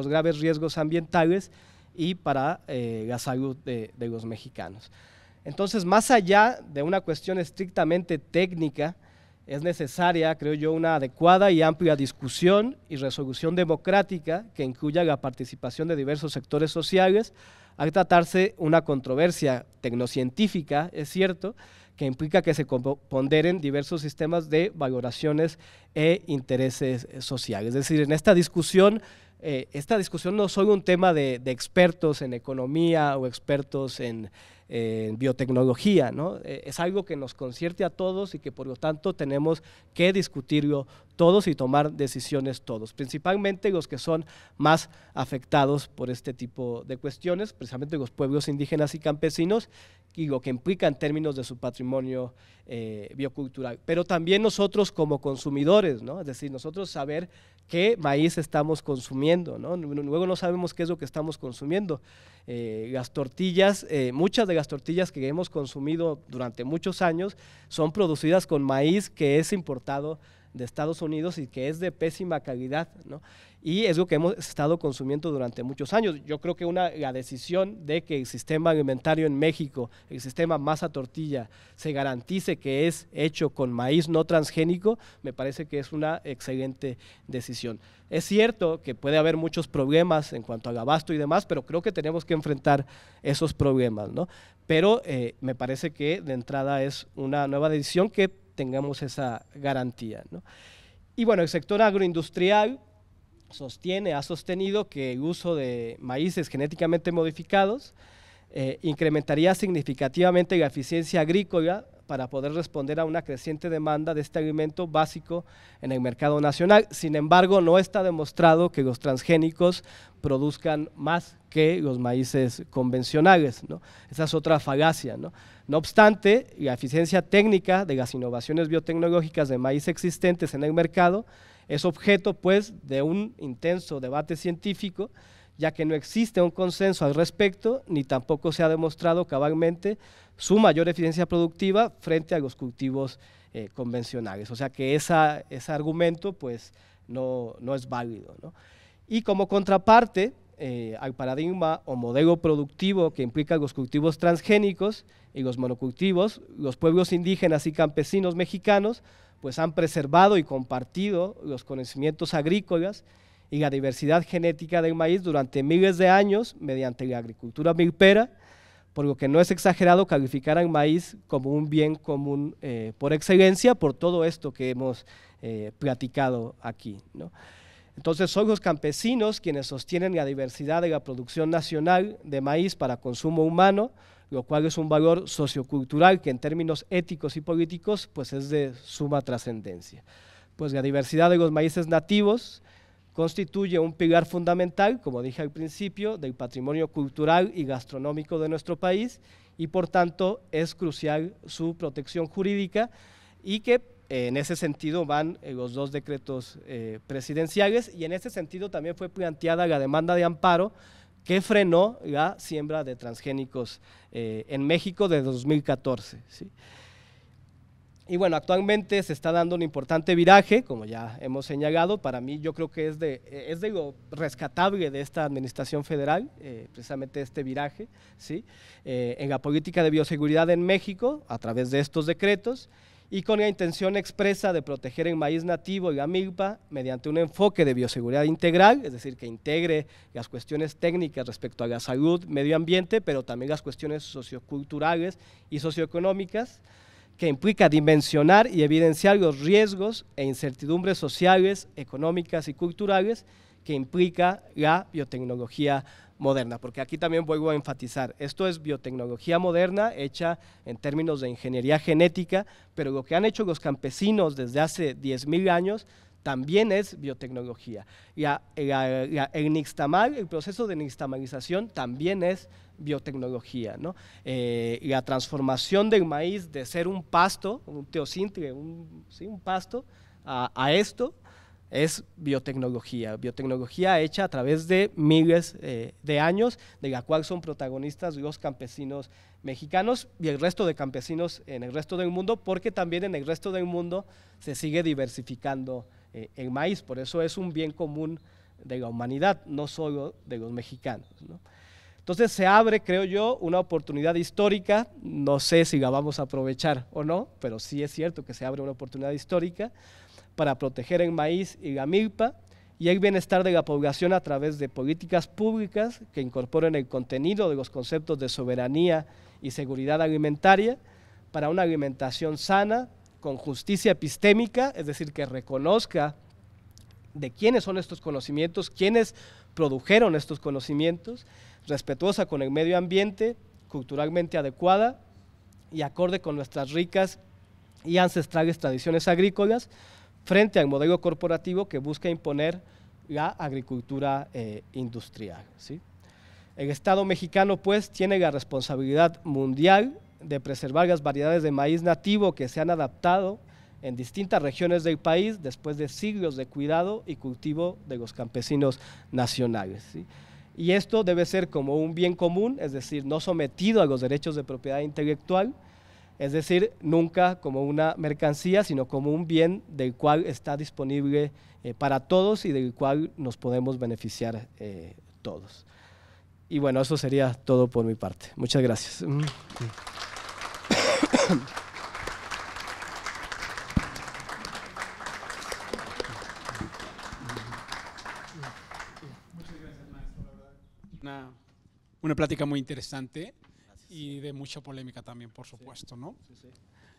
graves riesgos ambientales y para eh, la salud de los mexicanos. Entonces, más allá de una cuestión estrictamente técnica, es necesaria, creo yo, una adecuada y amplia discusión y resolución democrática que incluya la participación de diversos sectores sociales al tratarse una controversia tecnocientífica, es cierto, que implica que se ponderen diversos sistemas de valoraciones e intereses sociales. Es decir, en esta discusión, eh, esta discusión no es un tema de expertos en economía o expertos en, en biotecnología, ¿no? Eh, es algo que nos concierte a todos y que por lo tanto tenemos que discutirlo todos y tomar decisiones todos, principalmente los que son más afectados por este tipo de cuestiones, precisamente los pueblos indígenas y campesinos, y lo que implica en términos de su patrimonio eh, biocultural. Pero también nosotros como consumidores, ¿no? es decir, nosotros saber qué maíz estamos consumiendo, luego no sabemos qué es lo que estamos consumiendo. Eh, las tortillas, eh, muchas de las tortillas que hemos consumido durante muchos años son producidas con maíz que es importado de Estados Unidos y que es de pésima calidad, Y es lo que hemos estado consumiendo durante muchos años. Yo creo que una, la decisión de que el sistema alimentario en México, el sistema masa tortilla, se garantice que es hecho con maíz no transgénico, me parece que es una excelente decisión. Es cierto que puede haber muchos problemas en cuanto al abasto y demás, pero creo que tenemos que enfrentar esos problemas, ¿no? Pero eh, me parece que de entrada es una nueva decisión que tengamos esa garantía. Y bueno, el sector agroindustrial sostiene, ha sostenido que el uso de maíces genéticamente modificados eh, incrementaría significativamente la eficiencia agrícola para poder responder a una creciente demanda de este alimento básico en el mercado nacional. Sin embargo, no está demostrado que los transgénicos produzcan más que los maíces convencionales. Esa es otra falacia. ¿no? no obstante, la eficiencia técnica de las innovaciones biotecnológicas de maíz existentes en el mercado es objeto pues, de un intenso debate científico ya que no existe un consenso al respecto, ni tampoco se ha demostrado cabalmente su mayor eficiencia productiva frente a los cultivos eh, convencionales. O sea que ese argumento pues, no, no es válido. Y como contraparte eh, al paradigma o modelo productivo que implica los cultivos transgénicos y los monocultivos, los pueblos indígenas y campesinos mexicanos pues, han preservado y compartido los conocimientos agrícolas y la diversidad genética del maíz durante miles de años mediante la agricultura milpera, por lo que no es exagerado calificar al maíz como un bien común eh, por excelencia por todo esto que hemos eh, platicado aquí. Entonces son los campesinos quienes sostienen la diversidad de la producción nacional de maíz para consumo humano, lo cual es un valor sociocultural que en términos éticos y políticos pues es de suma trascendencia. Pues la diversidad de los maíces nativos constituye un pilar fundamental, como dije al principio, del patrimonio cultural y gastronómico de nuestro país y por tanto es crucial su protección jurídica y que eh, en ese sentido van eh, los dos decretos eh, presidenciales y en ese sentido también fue planteada la demanda de amparo que frenó la siembra de transgénicos en México de 2014. Y bueno, actualmente se está dando un importante viraje, como ya hemos señalado. Para mí, yo creo que es de, lo rescatable de esta administración federal, eh, precisamente este viraje, ¿sí? Eh, en la política de bioseguridad en México, a través de estos decretos, y con la intención expresa de proteger el maíz nativo y la milpa mediante un enfoque de bioseguridad integral, es decir, que integre las cuestiones técnicas respecto a la salud, medio ambiente, pero también las cuestiones socioculturales y socioeconómicas que implica dimensionar y evidenciar los riesgos e incertidumbres sociales, económicas y culturales que implica la biotecnología moderna, porque aquí también vuelvo a enfatizar, esto es biotecnología moderna hecha en términos de ingeniería genética, pero lo que han hecho los campesinos desde hace 10.000 años también es biotecnología. el nixtamal, el proceso de nixtamalización también es biotecnología. ¿no? Eh, la transformación del maíz de ser un pasto, un teosintre, un, ¿sí? un pasto, a, esto es biotecnología. Biotecnología hecha a través de miles eh, de años, de la cual son protagonistas los campesinos mexicanos y el resto de campesinos en el resto del mundo, porque también en el resto del mundo se sigue diversificando eh, el maíz. Por eso es un bien común de la humanidad, no solo de los mexicanos. ¿no? Entonces se abre, creo yo, una oportunidad histórica, no sé si la vamos a aprovechar o no, pero sí es cierto que se abre una oportunidad histórica para proteger el maíz y la milpa y el bienestar de la población a través de políticas públicas que incorporen el contenido de los conceptos de soberanía y seguridad alimentaria para una alimentación sana, con justicia epistémica, es decir, que reconozca de quiénes son estos conocimientos, quiénes produjeron estos conocimientos respetuosa con el medio ambiente, culturalmente adecuada y acorde con nuestras ricas y ancestrales tradiciones agrícolas frente al modelo corporativo que busca imponer la agricultura eh, industrial. El Estado mexicano pues tiene la responsabilidad mundial de preservar las variedades de maíz nativo que se han adaptado en distintas regiones del país después de siglos de cuidado y cultivo de los campesinos nacionales. Y esto debe ser como un bien común, es decir, no sometido a los derechos de propiedad intelectual, es decir, nunca como una mercancía, sino como un bien del cual está disponible eh, para todos y del cual nos podemos beneficiar eh, todos. Y bueno, eso sería todo por mi parte. Muchas gracias. Mm, una plática muy interesante y de mucha polémica también, por supuesto, ¿no?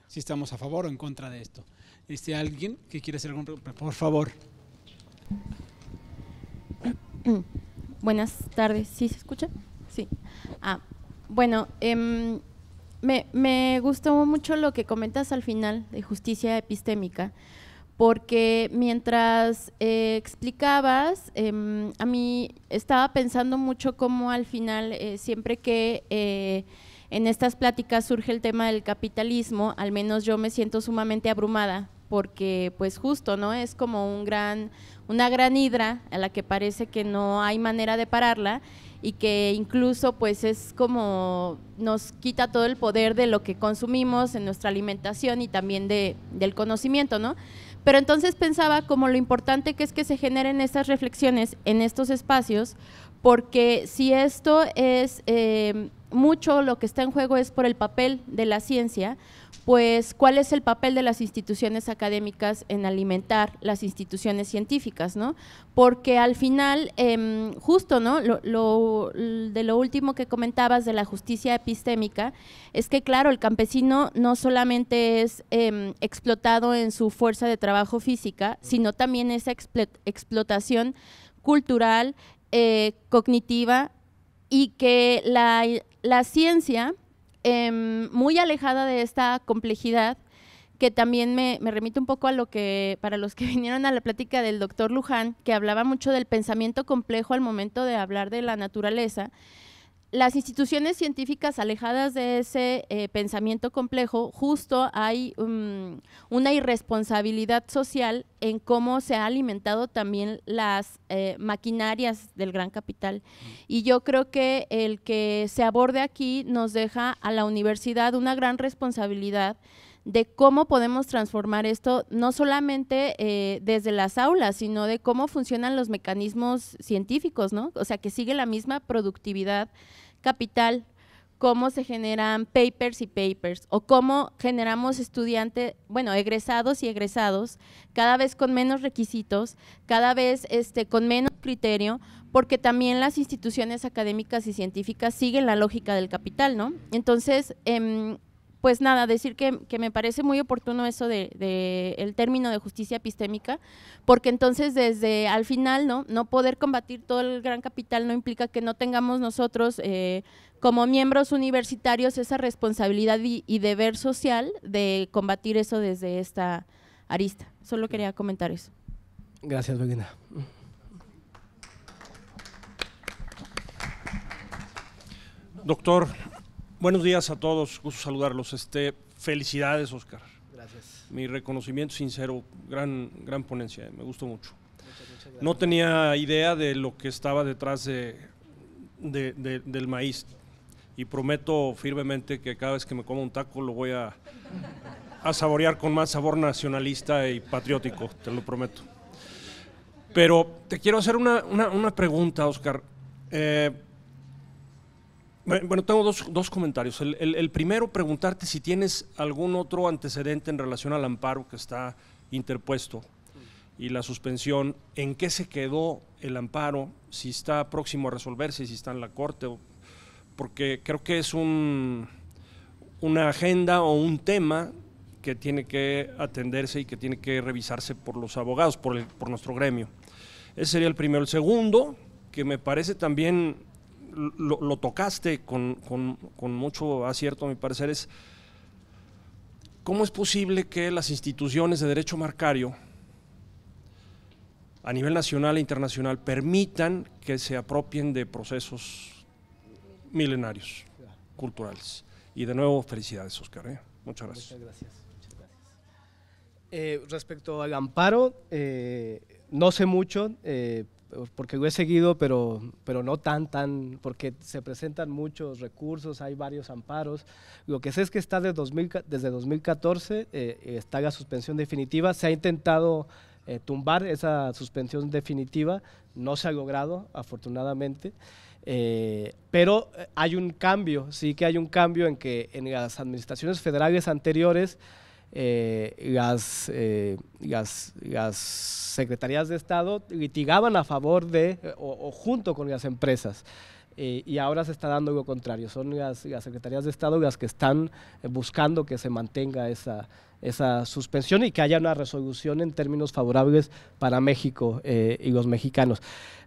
Si estamos a favor o en contra de esto. ¿Este alguien que quiere hacer algún Por favor. Buenas tardes. ¿Sí se escucha? Sí. Ah, bueno, em, me, me gustó mucho lo que comentas al final de justicia epistémica porque mientras eh, explicabas, em, a mí estaba pensando mucho cómo al final, eh, siempre que eh, en estas pláticas surge el tema del capitalismo, al menos yo me siento sumamente abrumada, porque pues justo, ¿no? Es como un gran, una gran hidra a la que parece que no hay manera de pararla y que incluso pues es como nos quita todo el poder de lo que consumimos en nuestra alimentación y también del conocimiento, ¿no? Pero entonces pensaba como lo importante que es que se generen estas reflexiones en estos espacios, porque si esto es eh, mucho, lo que está en juego es por el papel de la ciencia, pues cuál es el papel de las instituciones académicas en alimentar las instituciones científicas, ¿no? Porque al final, em, justo, ¿no? de lo último que comentabas de la justicia epistémica, es que claro, el campesino no solamente es em, explotado en su fuerza de trabajo física, sino también esa explotación cultural, eh, cognitiva, y que la ciencia Em, muy alejada de esta complejidad que también me, me, remite un poco a lo que, para los que vinieron a la plática del doctor Luján, que hablaba mucho del pensamiento complejo al momento de hablar de la naturaleza las instituciones científicas alejadas de ese eh, pensamiento complejo, justo hay mm, una irresponsabilidad social en cómo se ha alimentado también las eh, maquinarias del gran capital. Mm. Y yo creo que el que se aborde aquí nos deja a la universidad una gran responsabilidad de cómo podemos transformar esto, no solamente eh, desde las aulas, sino de cómo funcionan los mecanismos científicos, ¿no? O sea, que sigue la misma productividad capital, cómo se generan papers y papers o cómo generamos estudiantes, bueno, egresados y egresados, cada vez con menos requisitos, cada vez este, con menos criterio, porque también las instituciones académicas y científicas siguen la lógica del capital, ¿no? Entonces, em, pues nada, decir que, me parece muy oportuno eso de, el término de justicia epistémica, porque entonces desde al final, ¿no? No poder combatir todo el gran capital no implica que no tengamos nosotros eh, como miembros universitarios esa responsabilidad y, deber social de combatir eso desde esta arista. Solo quería comentar eso. Gracias, Regina. Doctor, Buenos días a todos, gusto saludarlos. Este, felicidades, Oscar. Gracias. Mi reconocimiento sincero, gran, gran ponencia, eh, me gustó mucho. No tenía idea de lo que estaba detrás de, del maíz y prometo firmemente que cada vez que me coma un taco lo voy a, saborear con más sabor nacionalista y patriótico, te lo prometo. Pero te quiero hacer una, pregunta, Oscar. Eh, bueno, tengo dos, dos comentarios. El, primero, preguntarte si tienes algún otro antecedente en relación al amparo que está interpuesto y la suspensión. ¿En qué se quedó el amparo? Si está próximo a resolverse, si está en la corte. Porque creo que es un, una agenda o un tema que tiene que atenderse y que tiene que revisarse por los abogados, por, por nuestro gremio. Ese sería el primero. El segundo, que me parece también lo, tocaste con, mucho acierto, a mi parecer, es cómo es posible que las instituciones de derecho marcario a nivel nacional e internacional permitan que se apropien de procesos milenarios culturales. Y de nuevo, felicidades, Oscar. ¿eh? Muchas gracias. Muchas gracias. Eh, respecto al amparo, eh, no sé mucho, porque lo he seguido, pero, pero no tan, tan, porque se presentan muchos recursos, hay varios amparos. Lo que sé es que está desde, 2000, desde 2014, está la suspensión definitiva, se ha intentado eh, tumbar esa suspensión definitiva, no se ha logrado, afortunadamente. Eh, pero hay un cambio, sí que hay un cambio en que en las administraciones federales anteriores las, eh, las, eh, las, secretarías de Estado litigaban a favor de eh, o, junto con las empresas. y ahora se está dando lo contrario, son las, las secretarías de Estado las que están buscando que se mantenga esa, esa suspensión y que haya una resolución en términos favorables para México eh, y los mexicanos.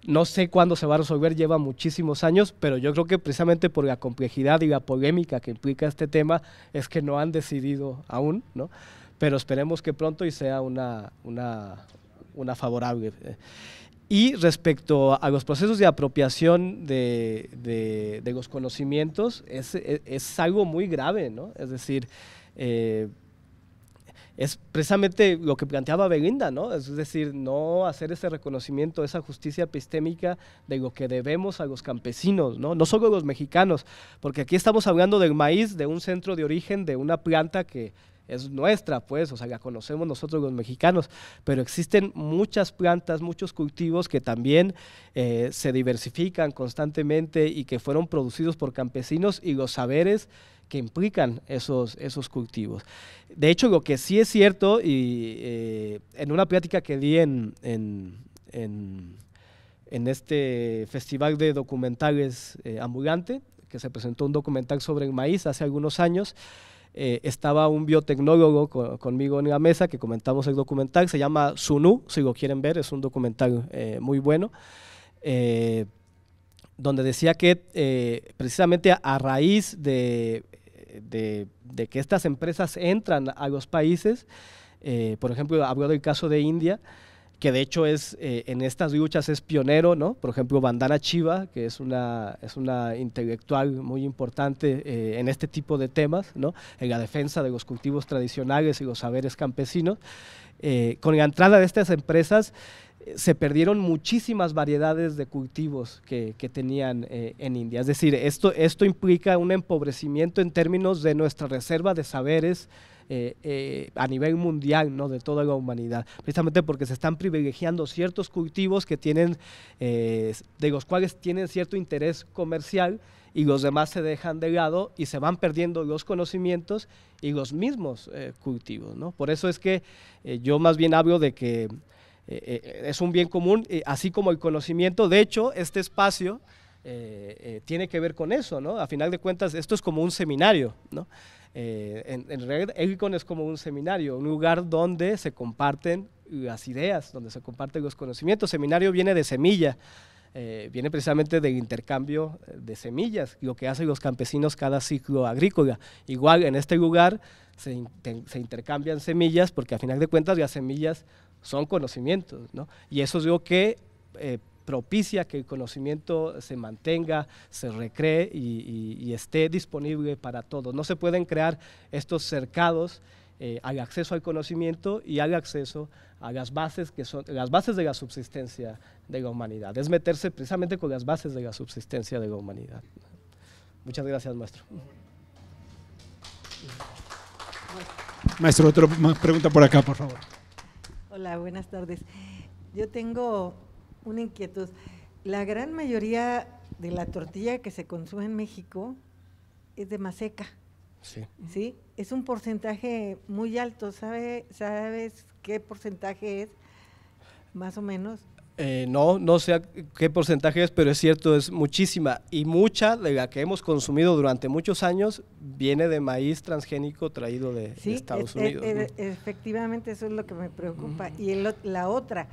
No sé cuándo se va a resolver, lleva muchísimos años, pero yo creo que precisamente por la complejidad y la polémica que implica este tema es que no han decidido aún, ¿no? pero esperemos que pronto y sea una, una, favorable. Y respecto a los procesos de apropiación de, los conocimientos, es, algo muy grave, Es decir, eh, es precisamente lo que planteaba Belinda, ¿no? Es decir, no hacer ese reconocimiento, esa justicia epistémica de lo que debemos a los campesinos, ¿no? solo a los mexicanos, porque aquí estamos hablando del maíz, de un centro de origen, de una planta que es nuestra, pues, o sea, la conocemos nosotros los mexicanos, pero existen muchas plantas, muchos cultivos que también eh, se diversifican constantemente y que fueron producidos por campesinos y los saberes que implican esos, esos cultivos. De hecho, lo que sí es cierto, y eh, en una plática que di en, en, este festival de documentales eh, ambulante, que se presentó un documental sobre el maíz hace algunos años, eh, estaba un biotecnólogo conmigo en la mesa que comentamos el documental, se llama Sunu, si lo quieren ver, es un documental muy bueno, donde decía que precisamente a raíz de de, que estas empresas entran a los países. Eh, por ejemplo, hablo del caso de India, que de hecho es eh, en estas luchas es pionero, ¿no? Por ejemplo, Bandana Chiva, que es una, es una intelectual muy importante eh, en este tipo de temas, ¿no? En la defensa de los cultivos tradicionales y los saberes campesinos. con la entrada de estas empresas, se perdieron muchísimas variedades de cultivos que, tenían eh, en India. Es decir, esto, esto implica un empobrecimiento en términos de nuestra reserva de saberes eh, eh, a nivel mundial, ¿no? de toda la humanidad, precisamente porque se están privilegiando ciertos cultivos que tienen, de los cuales tienen cierto interés comercial y los demás se dejan de lado y se van perdiendo los conocimientos y los mismos cultivos. ¿no? Por eso es que yo más bien hablo de que eh, eh, es un bien común, eh, así como el conocimiento. De hecho, este espacio tiene que ver con eso, ¿no? A final de cuentas, esto es como un seminario, ¿no? en, en realidad, Egicon es como un seminario, un lugar donde se comparten las ideas, donde se comparten los conocimientos. Seminario viene de semilla, viene precisamente del intercambio de semillas, lo que hacen los campesinos cada ciclo agrícola. Igual en este lugar se, se intercambian semillas porque a final de cuentas las semillas son conocimientos, ¿no? Y eso es lo que eh, propicia que el conocimiento se mantenga, se recree y, esté disponible para todos. No se pueden crear estos cercados eh, al acceso al conocimiento y al acceso a las bases que son las bases de la subsistencia de la humanidad. Es meterse precisamente con las bases de la subsistencia de la humanidad. Muchas gracias, maestro. Maestro, otra pregunta por acá, por favor. Hola, buenas tardes. Yo tengo una inquietud. La gran mayoría de la tortilla que se consume en México es de maseca. Sí. Sí, es un porcentaje muy alto. ¿Sabes qué porcentaje es? Más o menos. Eh, no, no sé qué porcentaje es, pero es cierto, es muchísima. Y mucha de la que hemos consumido durante muchos años viene de maíz transgénico traído de, Estados e-, e-, Unidos. Sí, e-, Efectivamente, eso es lo que me preocupa. Mm. Y la otra,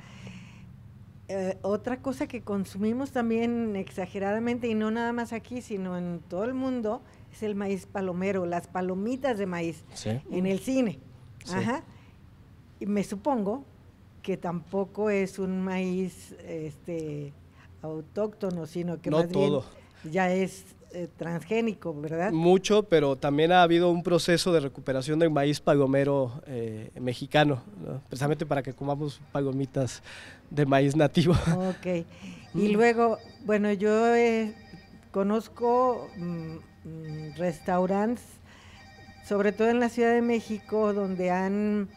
eh, otra cosa que consumimos también exageradamente, y no nada más aquí, sino en todo el mundo, es el maíz palomero, las palomitas de maíz en el cine. Y me supongo que tampoco es un maíz este, autóctono, sino que no ya es eh, transgénico, ¿verdad? Mucho, pero también ha habido un proceso de recuperación del maíz palomero eh, mexicano, precisamente para que comamos palomitas de maíz nativo. Ok. Y mm. luego, bueno, yo eh, conozco mm, mm, restaurantes, sobre todo en la Ciudad de México, donde han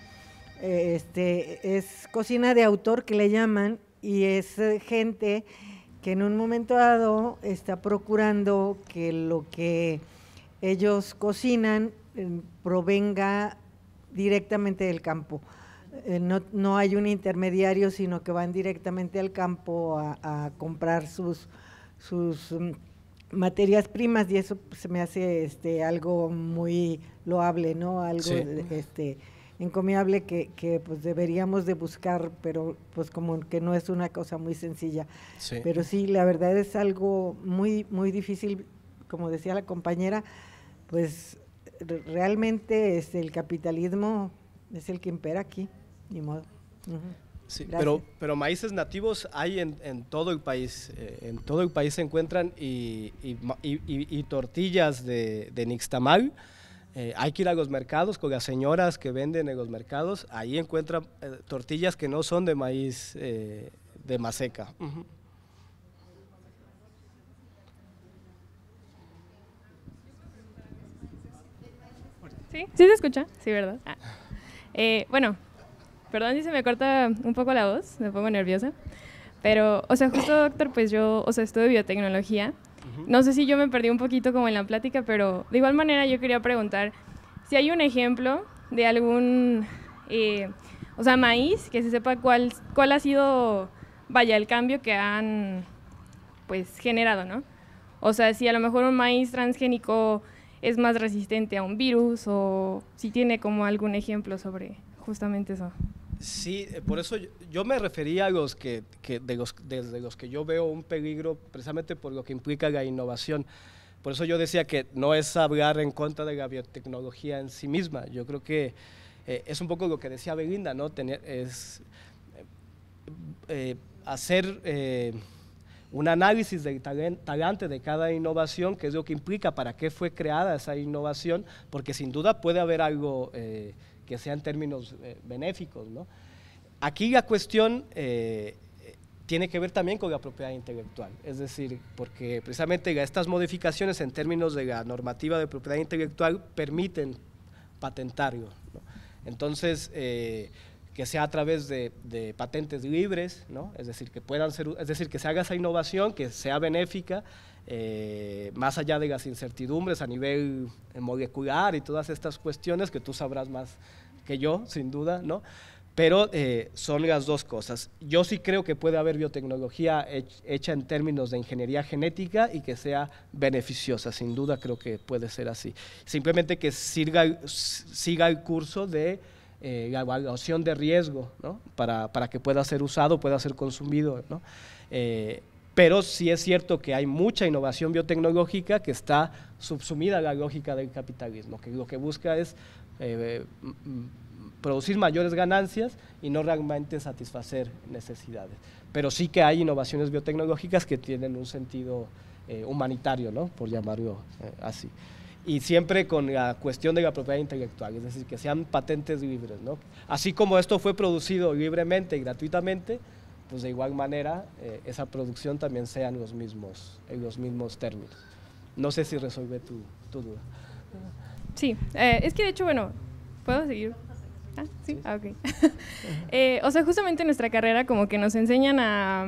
este, es cocina de autor que le llaman y es eh, gente que en un momento dado está procurando que lo que ellos cocinan eh, provenga directamente del campo. Eh, no, hay un intermediario, sino que van directamente al campo a, comprar sus, sus mm, materias primas y eso pues, se me hace este, algo muy loable, ¿no? Algo este, encomiable que, que pues deberíamos de buscar, pero pues como que no es una cosa muy sencilla. Pero sí, la verdad es algo muy, muy difícil, como decía la compañera, pues realmente es este, el capitalismo es el que impera aquí, ni modo. pero, pero maíces nativos hay en, todo el país. Eh, en todo el país se encuentran y, y, y tortillas de, de Nixtamal eh, hay que ir a los mercados con las señoras que venden en los mercados. Ahí encuentran eh, tortillas que no son de maíz eh, de maseca. ¿Sí? ¿Sí se escucha? Sí, ¿verdad? Ah. bueno, perdón si se me corta un poco la voz, me pongo nerviosa. Pero, o sea, justo, doctor, pues yo, o sea, estudio biotecnología no sé si yo me perdí un poquito como en la plática, pero de igual manera yo quería preguntar si hay un ejemplo de algún, eh, o sea, maíz, que se sepa cuál, ha sido, vaya, el cambio que han, pues, generado, ¿no? O sea, si a lo mejor un maíz transgénico es más resistente a un virus o si tiene como algún ejemplo sobre justamente eso. Sí, eh, por eso yo, me refería a los que, desde los que yo veo un peligro, precisamente por lo que implica la innovación. Por eso yo decía que no es hablar en contra de la biotecnología en sí misma. Yo creo que eh, es un poco lo que decía Belinda, ¿no? Tener, es eh, hacer un análisis del talante de cada innovación, que es lo que implica para qué fue creada esa innovación, porque sin duda puede haber algo que sean términos eh, benéficos. Aquí la cuestión eh, tiene que ver también con la propiedad intelectual, es decir, porque precisamente estas modificaciones en términos de la normativa de propiedad intelectual permiten patentarlo. Entonces, eh, que sea a través de, patentes libres, es decir, que puedan ser, es decir, que se haga esa innovación, que sea benéfica, más allá de las incertidumbres a nivel molecular y todas estas cuestiones que tú sabrás más que yo, sin duda, ¿no? Pero eh, son las dos cosas. Yo sí creo que puede haber biotecnología hecha en términos de ingeniería genética y que sea beneficiosa. Sin duda creo que puede ser así. Simplemente que siga, siga el curso de la eh, evaluación de riesgo, ¿no? para, para, que pueda ser usado, pueda ser consumido. ¿no? Eh, pero sí es cierto que hay mucha innovación biotecnológica que está subsumida a la lógica del capitalismo, que lo que busca es eh, mm, producir mayores ganancias y no realmente satisfacer necesidades. Pero sí que hay innovaciones biotecnológicas que tienen un sentido eh, humanitario, ¿no? por llamarlo eh, así. Y siempre con la cuestión de la propiedad intelectual, es decir, que sean patentes libres. ¿no? Así como esto fue producido libremente y gratuitamente, pues de igual manera esa producción también sea en los mismos, en los mismos términos. No sé si resuelve tu, tu duda. Ah, Sí, eh, es que de hecho, bueno, ¿puedo seguir? Ah, sí, ah, ok. Eh, o sea, justamente nuestra carrera como que nos enseñan a,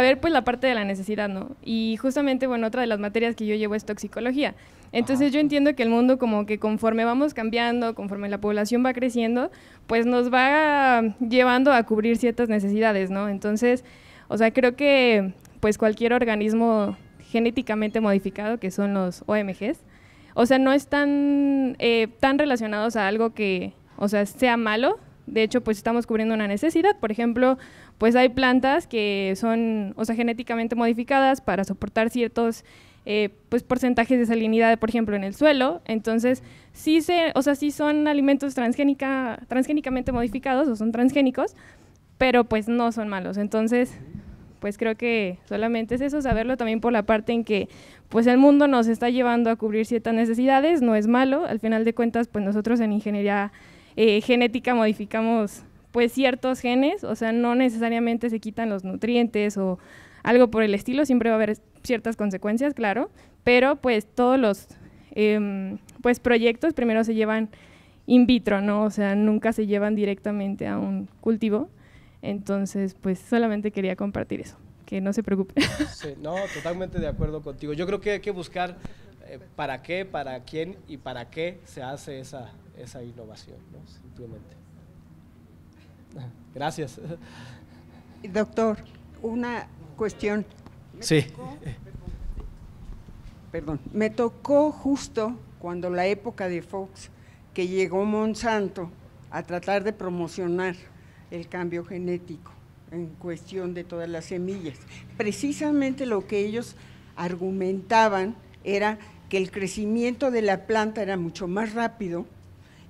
ver pues la parte de la necesidad, ¿no? Y justamente, bueno, otra de las materias que yo llevo es toxicología. Entonces yo entiendo que el mundo como que conforme vamos cambiando, conforme la población va creciendo, pues nos va llevando a cubrir ciertas necesidades, ¿no? Entonces, o sea, creo que pues cualquier organismo genéticamente modificado, que son los OMGs, o sea, no están eh, tan relacionados a algo que, o sea, sea malo. De hecho, pues estamos cubriendo una necesidad. Por ejemplo, pues hay plantas que son, o sea, genéticamente modificadas para soportar ciertos eh, pues porcentajes de salinidad, por ejemplo, en el suelo. Entonces, sí se, o sea, sí son alimentos transgénica, transgénicamente modificados o son transgénicos, pero pues no son malos. Entonces, pues creo que solamente es eso, saberlo también por la parte en que pues el mundo nos está llevando a cubrir ciertas necesidades, no es malo, al final de cuentas pues nosotros en ingeniería eh, genética modificamos pues ciertos genes, o sea, no necesariamente se quitan los nutrientes o algo por el estilo, siempre va a haber ciertas consecuencias, claro, pero pues todos los em, pues proyectos primero se llevan in vitro, ¿no? O sea, nunca se llevan directamente a un cultivo, entonces, pues solamente quería compartir eso, que no se preocupe. no, totalmente de acuerdo contigo. Yo creo que hay que buscar eh, para qué, para quién y para qué se hace esa, esa innovación, ¿no? simplemente. Gracias. Doctor, una cuestión. sí. perdón, me tocó justo cuando la época de Fox, que llegó Monsanto a tratar de promocionar el cambio genético en cuestión de todas las semillas. Precisamente lo que ellos argumentaban era que el crecimiento de la planta era mucho más rápido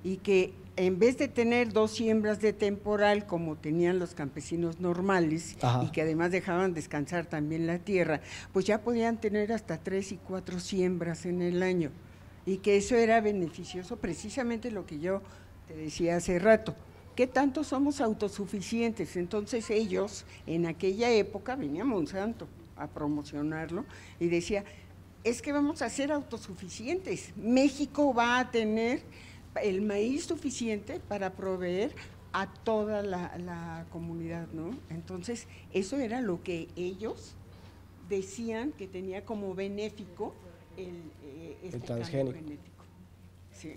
y que en vez de tener dos siembras de temporal como tenían los campesinos normales y que además dejaban descansar también la tierra, pues ya podían tener hasta tres y cuatro siembras en el año y que eso era beneficioso precisamente lo que yo te decía hace rato, ¿Qué tanto somos autosuficientes? Entonces ellos, en aquella época, venía Monsanto a promocionarlo y decía, es que vamos a ser autosuficientes. México va a tener el maíz suficiente para proveer a toda la, comunidad, ¿no? Entonces, eso era lo que ellos decían que tenía como benéfico el, eh, este transgénico. Sí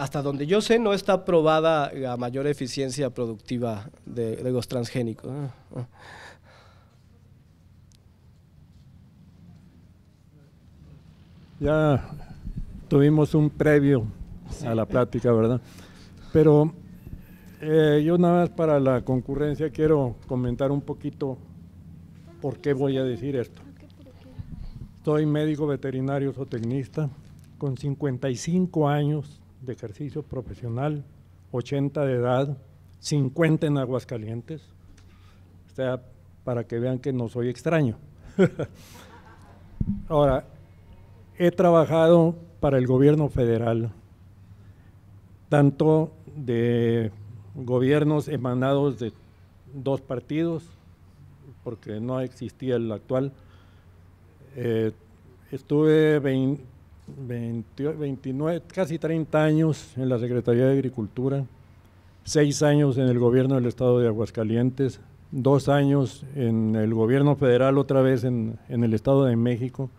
hasta donde yo sé, no está probada la mayor eficiencia productiva de, los transgénicos. Ah. Ya tuvimos un previo a la plática, ¿verdad? Pero eh, yo nada más para la concurrencia quiero comentar un poquito por qué voy a decir esto. Soy médico veterinario zootecnista con 55 años de ejercicio profesional, 80 de edad, 50 en Aguascalientes. O para que vean que no soy extraño. Ahora, he trabajado para el gobierno federal, tanto de gobiernos emanados de dos partidos, porque no existía el actual. Eh, estuve 20, 29, casi 30 años en la Secretaría de Agricultura, 6 años en el gobierno del estado de Aguascalientes, 2 años en el gobierno federal, otra vez en, en el estado de México,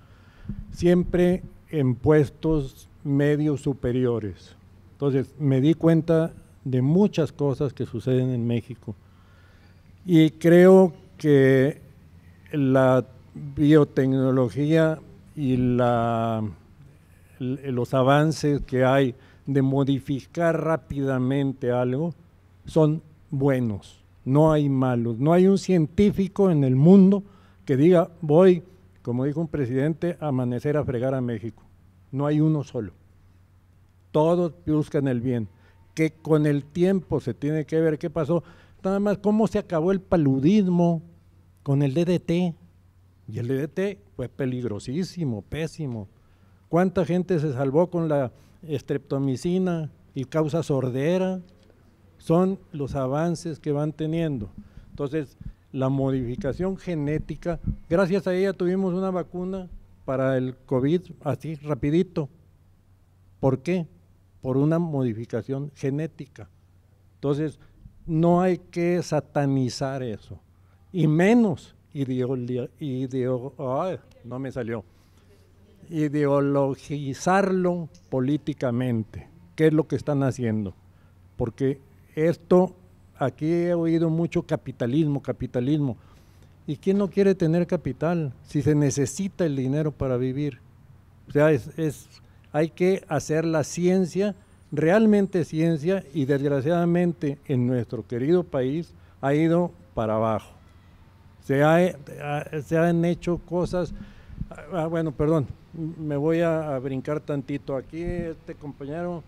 siempre en puestos medios superiores. Entonces me di cuenta de muchas cosas que suceden en México y creo que la biotecnología y la los avances que hay de modificar rápidamente algo son buenos, no hay malos. No hay un científico en el mundo que diga, voy, como dijo un presidente, a amanecer a fregar a México. No hay uno solo. Todos buscan el bien. Que con el tiempo se tiene que ver qué pasó. Nada más cómo se acabó el paludismo con el DDT. Y el DDT fue peligrosísimo, pésimo. ¿Cuánta gente se salvó con la estreptomicina y causa sordera? Son los avances que van teniendo. Entonces, la modificación genética, gracias a ella tuvimos una vacuna para el COVID así rapidito. ¿Por qué? Por una modificación genética. Entonces, no hay que satanizar eso. Y menos y ideo, no me salió, ideologizarlo políticamente, qué es lo que están haciendo. Porque esto, aquí he oído mucho capitalismo, capitalismo. ¿Y quién no quiere tener capital si se necesita el dinero para vivir? O sea, hay que hacer la ciencia, realmente ciencia, y desgraciadamente en nuestro querido país ha ido para abajo. Se, se han hecho cosas Ah, ah, bueno, perdón, me voy a, brincar tantito. Aquí este compañero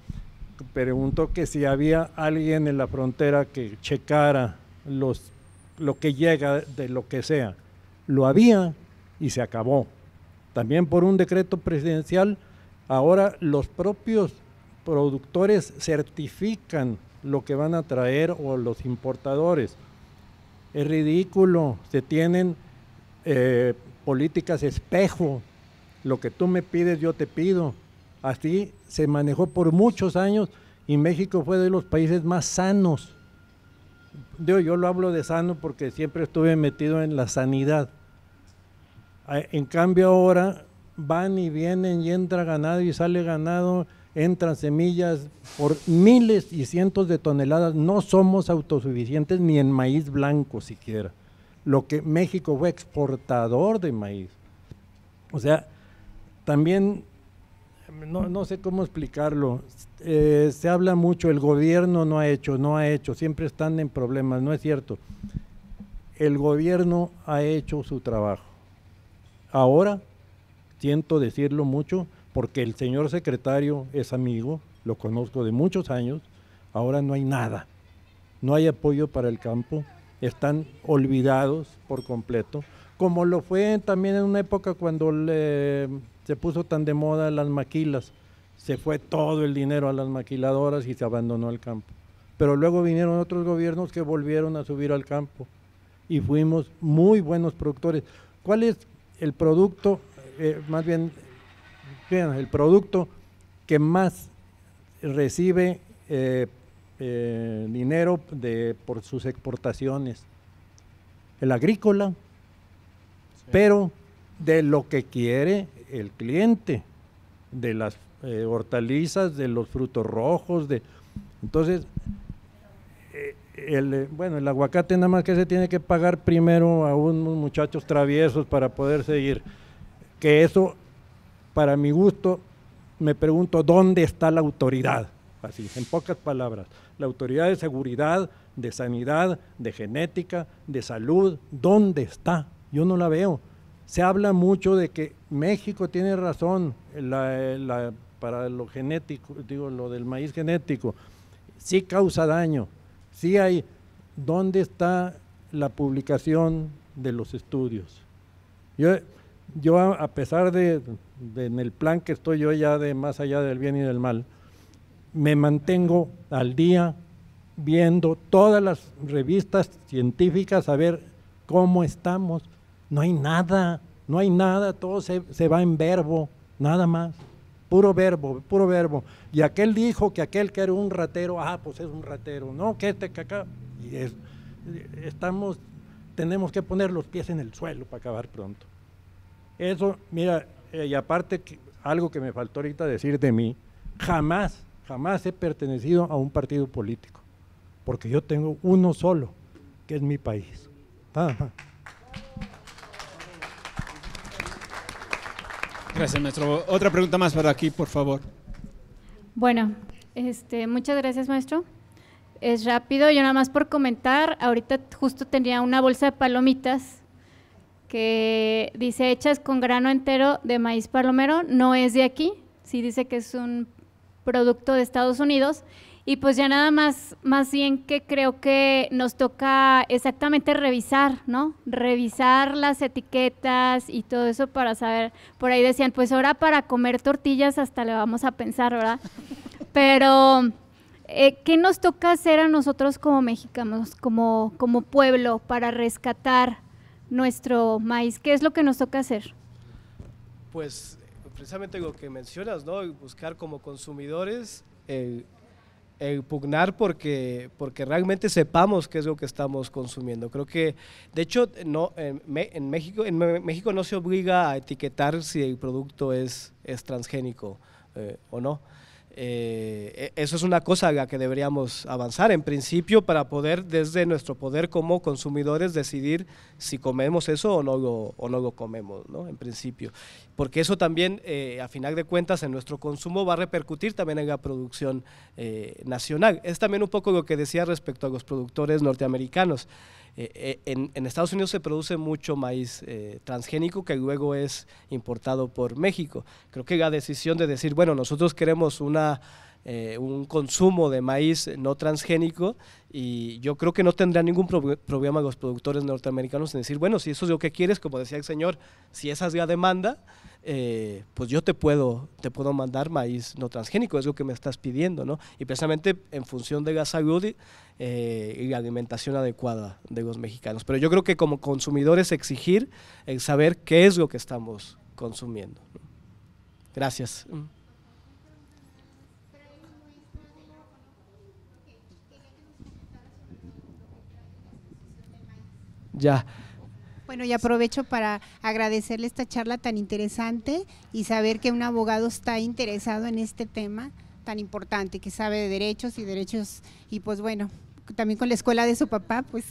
preguntó que si había alguien en la frontera que checara los, lo que llega de lo que sea. Lo había y se acabó. También por un decreto presidencial, ahora los propios productores certifican lo que van a traer o los importadores. Es ridículo, se tienen... Eh, políticas espejo. Lo que tú me pides, yo te pido. Así se manejó por muchos años y México fue de los países más sanos. Yo, yo lo hablo de sano porque siempre estuve metido en la sanidad. Ah, en cambio ahora van y vienen y entra ganado y sale ganado, entran semillas por miles y cientos de toneladas. No somos autosuficientes ni en maíz blanco siquiera lo que México fue exportador de maíz. O sea, también, no, sé cómo explicarlo, eh, se habla mucho, el gobierno no ha hecho, no ha hecho, siempre están en problemas, no es cierto. El gobierno ha hecho su trabajo. Ahora, siento decirlo mucho, porque el señor secretario es amigo, lo conozco de muchos años, ahora no hay nada, no hay apoyo para el campo, están olvidados por completo, como lo fue también en una época cuando se puso tan de moda las maquilas, se fue todo el dinero a las maquiladoras y se abandonó el campo. Pero luego vinieron otros gobiernos que volvieron a subir al campo y fuimos muy buenos productores. ¿Cuál es el producto, eh, más bien, el producto que más recibe eh, eh, dinero de, por sus exportaciones. El agrícola, pero de lo que quiere el cliente, de las eh, hortalizas, de los frutos rojos, de entonces eh, el, bueno, el aguacate nada más que se tiene que pagar primero a unos muchachos traviesos para poder seguir. Que eso, para mi gusto, me pregunto dónde está la autoridad, así, en pocas palabras la autoridad de seguridad, de sanidad, de genética, de salud, ¿dónde está? Yo no la veo. Se habla mucho de que México tiene razón para lo genético, digo, lo del maíz genético. Sí causa daño, sí hay. ¿Dónde está la publicación de los estudios? Yo, yo a pesar de en el plan que estoy yo ya de más allá del bien y del mal, me mantengo al día viendo todas las revistas científicas a ver cómo estamos. No hay nada, no hay nada, todo se, va en verbo, nada más. Puro verbo, puro verbo. Y aquel dijo que aquel que era un ratero, ah, pues es un ratero, no, que este caca, Y es, estamos, tenemos que poner los pies en el suelo para acabar pronto. Eso, mira, eh, y aparte, algo que me faltó ahorita decir de mí, jamás jamás he pertenecido a un partido político, porque yo tengo uno solo, que es mi país. Ah. Gracias, maestro. Otra pregunta más para aquí, por favor. Bueno, este, muchas gracias, maestro. Es rápido, yo nada más por comentar, ahorita justo tenía una bolsa de palomitas que dice hechas con grano entero de maíz palomero, no es de aquí, sí dice que es un producto de Estados Unidos. Y pues ya nada más, más bien que creo que nos toca exactamente revisar, ¿no? Revisar las etiquetas y todo eso para saber. Por ahí decían, pues ahora para comer tortillas hasta le vamos a pensar, ¿verdad? Pero, eh, ¿qué nos toca hacer a nosotros como mexicanos, como, como pueblo, para rescatar nuestro maíz? ¿Qué es lo que nos toca hacer? Pues precisamente lo que mencionas, ¿no? Buscar como consumidores el, pugnar porque, porque realmente sepamos qué es lo que estamos consumiendo. Creo que, de hecho, no, en, México, en México no se obliga a etiquetar si el producto es, es transgénico eh, o no. Eh, e, eso es una cosa a la que deberíamos avanzar en principio para poder desde nuestro poder como consumidores decidir si comemos eso o no lo, o no lo comemos, ¿no? en principio. Porque eso también, eh, a final de cuentas, en nuestro consumo va a repercutir también en la producción eh, nacional. Es también un poco lo que decía respecto a los productores norteamericanos. Eh, eh, en, Estados Unidos se produce mucho maíz eh, transgénico que luego es importado por México. Creo que la decisión de decir, bueno, nosotros queremos una... un consumo de maíz no transgénico y yo creo que no tendrá ningún problema los productores norteamericanos en decir, bueno, si eso es lo que quieres, como decía el señor, si esa es la demanda, eh, pues yo te puedo, te puedo mandar maíz no transgénico, es lo que me estás pidiendo, ¿no? Y precisamente en función de la salud eh, y la alimentación adecuada de los mexicanos. Pero yo creo que como consumidores exigir el saber qué es lo que estamos consumiendo. Gracias. Mm. Ya. Bueno, y aprovecho para agradecerle esta charla tan interesante y saber que un abogado está interesado en este tema tan importante, que sabe de derechos y derechos, y pues bueno, también con la escuela de su papá, pues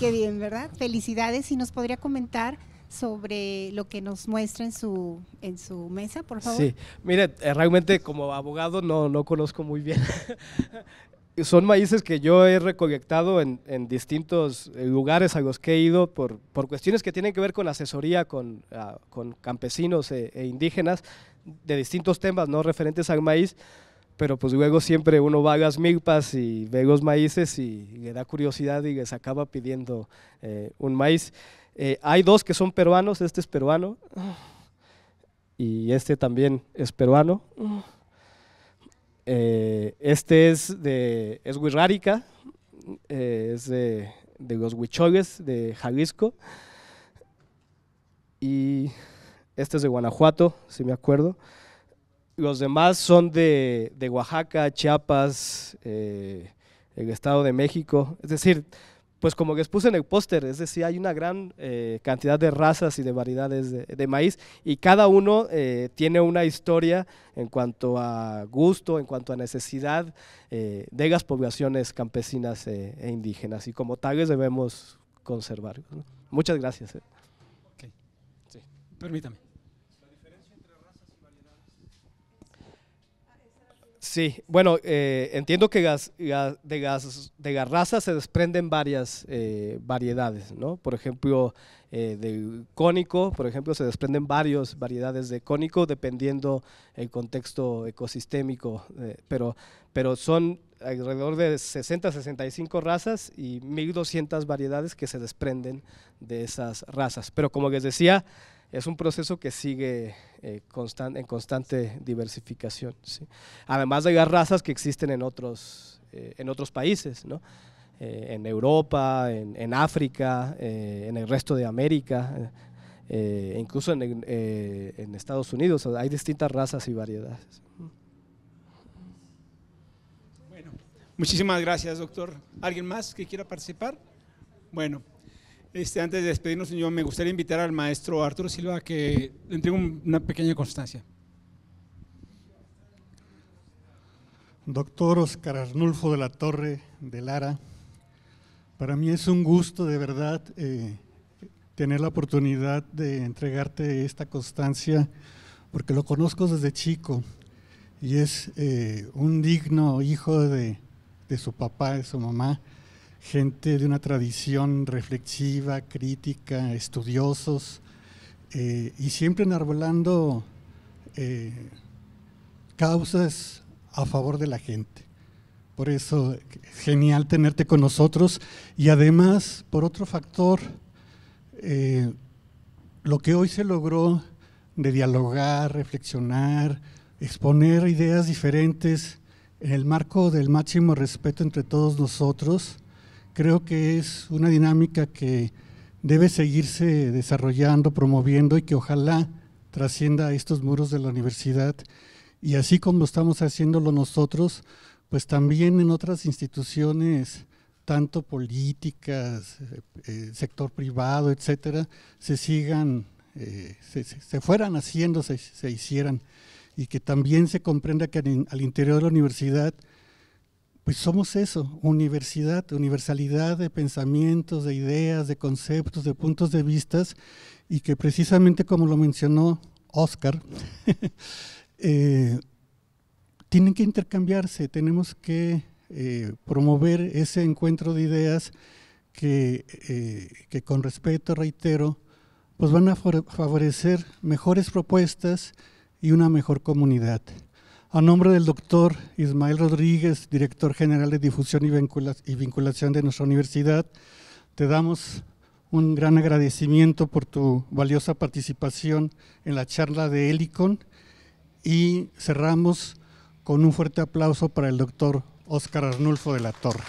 qué bien, ¿verdad? Felicidades y nos podría comentar sobre lo que nos muestra en su, en su mesa, por favor. Sí, mire, eh, realmente como abogado no, no conozco muy bien son maíces que yo he recolectado en, en, distintos eh, lugares a los que he ido por, por cuestiones que tienen que ver con asesoría con, ah, campesinos eh, e, indígenas de distintos temas no referentes al maíz, pero pues luego siempre uno va a las milpas y ve los maíces y, le da curiosidad y les acaba pidiendo eh, un maíz. hay dos que son peruanos, este es peruano y este también es peruano. Eh, este es de es eh, es de, los Huicholes de Jalisco. Y este es de Guanajuato, si me acuerdo. Los demás son de, Oaxaca, Chiapas, eh, el Estado de México. Es decir, pues como que expuse en el póster, es decir, hay una gran eh, cantidad de razas y de variedades de, maíz y cada uno eh, tiene una historia en cuanto a gusto, en cuanto a necesidad eh, de las poblaciones campesinas e indígenas y como tales debemos conservar. Muchas gracias. Permítame. Sí, bueno, eh, entiendo que de, gas, de se desprenden varias eh, variedades, ¿no? Por ejemplo, eh, del cónico, por ejemplo, se desprenden varias variedades de cónico dependiendo el contexto ecosistémico, pero, pero son alrededor de 60 65 razas y 1200 variedades que se desprenden de esas razas. Pero como les decía, es un proceso que sigue eh, en constante diversificación. Además de las razas que existen en otros, eh, países, eh, en Europa, en, África, en el resto de América, incluso en, en, Estados Unidos. Hay distintas razas y variedades. Bueno, muchísimas gracias, doctor. ¿Alguien más que quiera participar? Bueno. Este, antes de despedirnos, señor, me gustaría invitar al maestro Arturo Silva a que le entregue una pequeña constancia. Doctor Oscar Arnulfo de la Torre de Lara, para mí es un gusto de verdad eh, tener la oportunidad de entregarte esta constancia, porque lo conozco desde chico y es eh, un digno hijo de, de su papá, de su mamá gente de una tradición reflexiva, crítica, estudiosos, eh, y siempre enarbolando eh, causas a favor de la gente. Por eso es genial tenerte con nosotros y además, por otro factor, eh, lo que hoy se logró de dialogar, reflexionar, exponer ideas diferentes en el marco del máximo respeto entre todos nosotros, creo que es una dinámica que debe seguirse desarrollando, promoviendo y que ojalá trascienda a estos muros de la universidad. Y así como estamos haciéndolo nosotros, pues también en otras instituciones, tanto políticas, eh, eh, sector privado, etcétera, se sigan, eh, se, se, fueran haciendo, se hicieran. Y que también se comprenda que al interior de la universidad pues somos eso, universidad, universalidad de pensamientos, de ideas, de conceptos, de puntos de vistas, y que precisamente como lo mencionó Oscar, eh, tienen que intercambiarse, tenemos que eh, promover ese encuentro de ideas que, eh, que con respeto, reitero, pues van a favorecer mejores propuestas y una mejor comunidad. A nombre del doctor Ismael Rodríguez, director general de difusión y vinculación de nuestra universidad, te damos un gran agradecimiento por tu valiosa participación en la charla de Helicon y cerramos con un fuerte aplauso para el doctor Óscar Arnulfo de la Torre.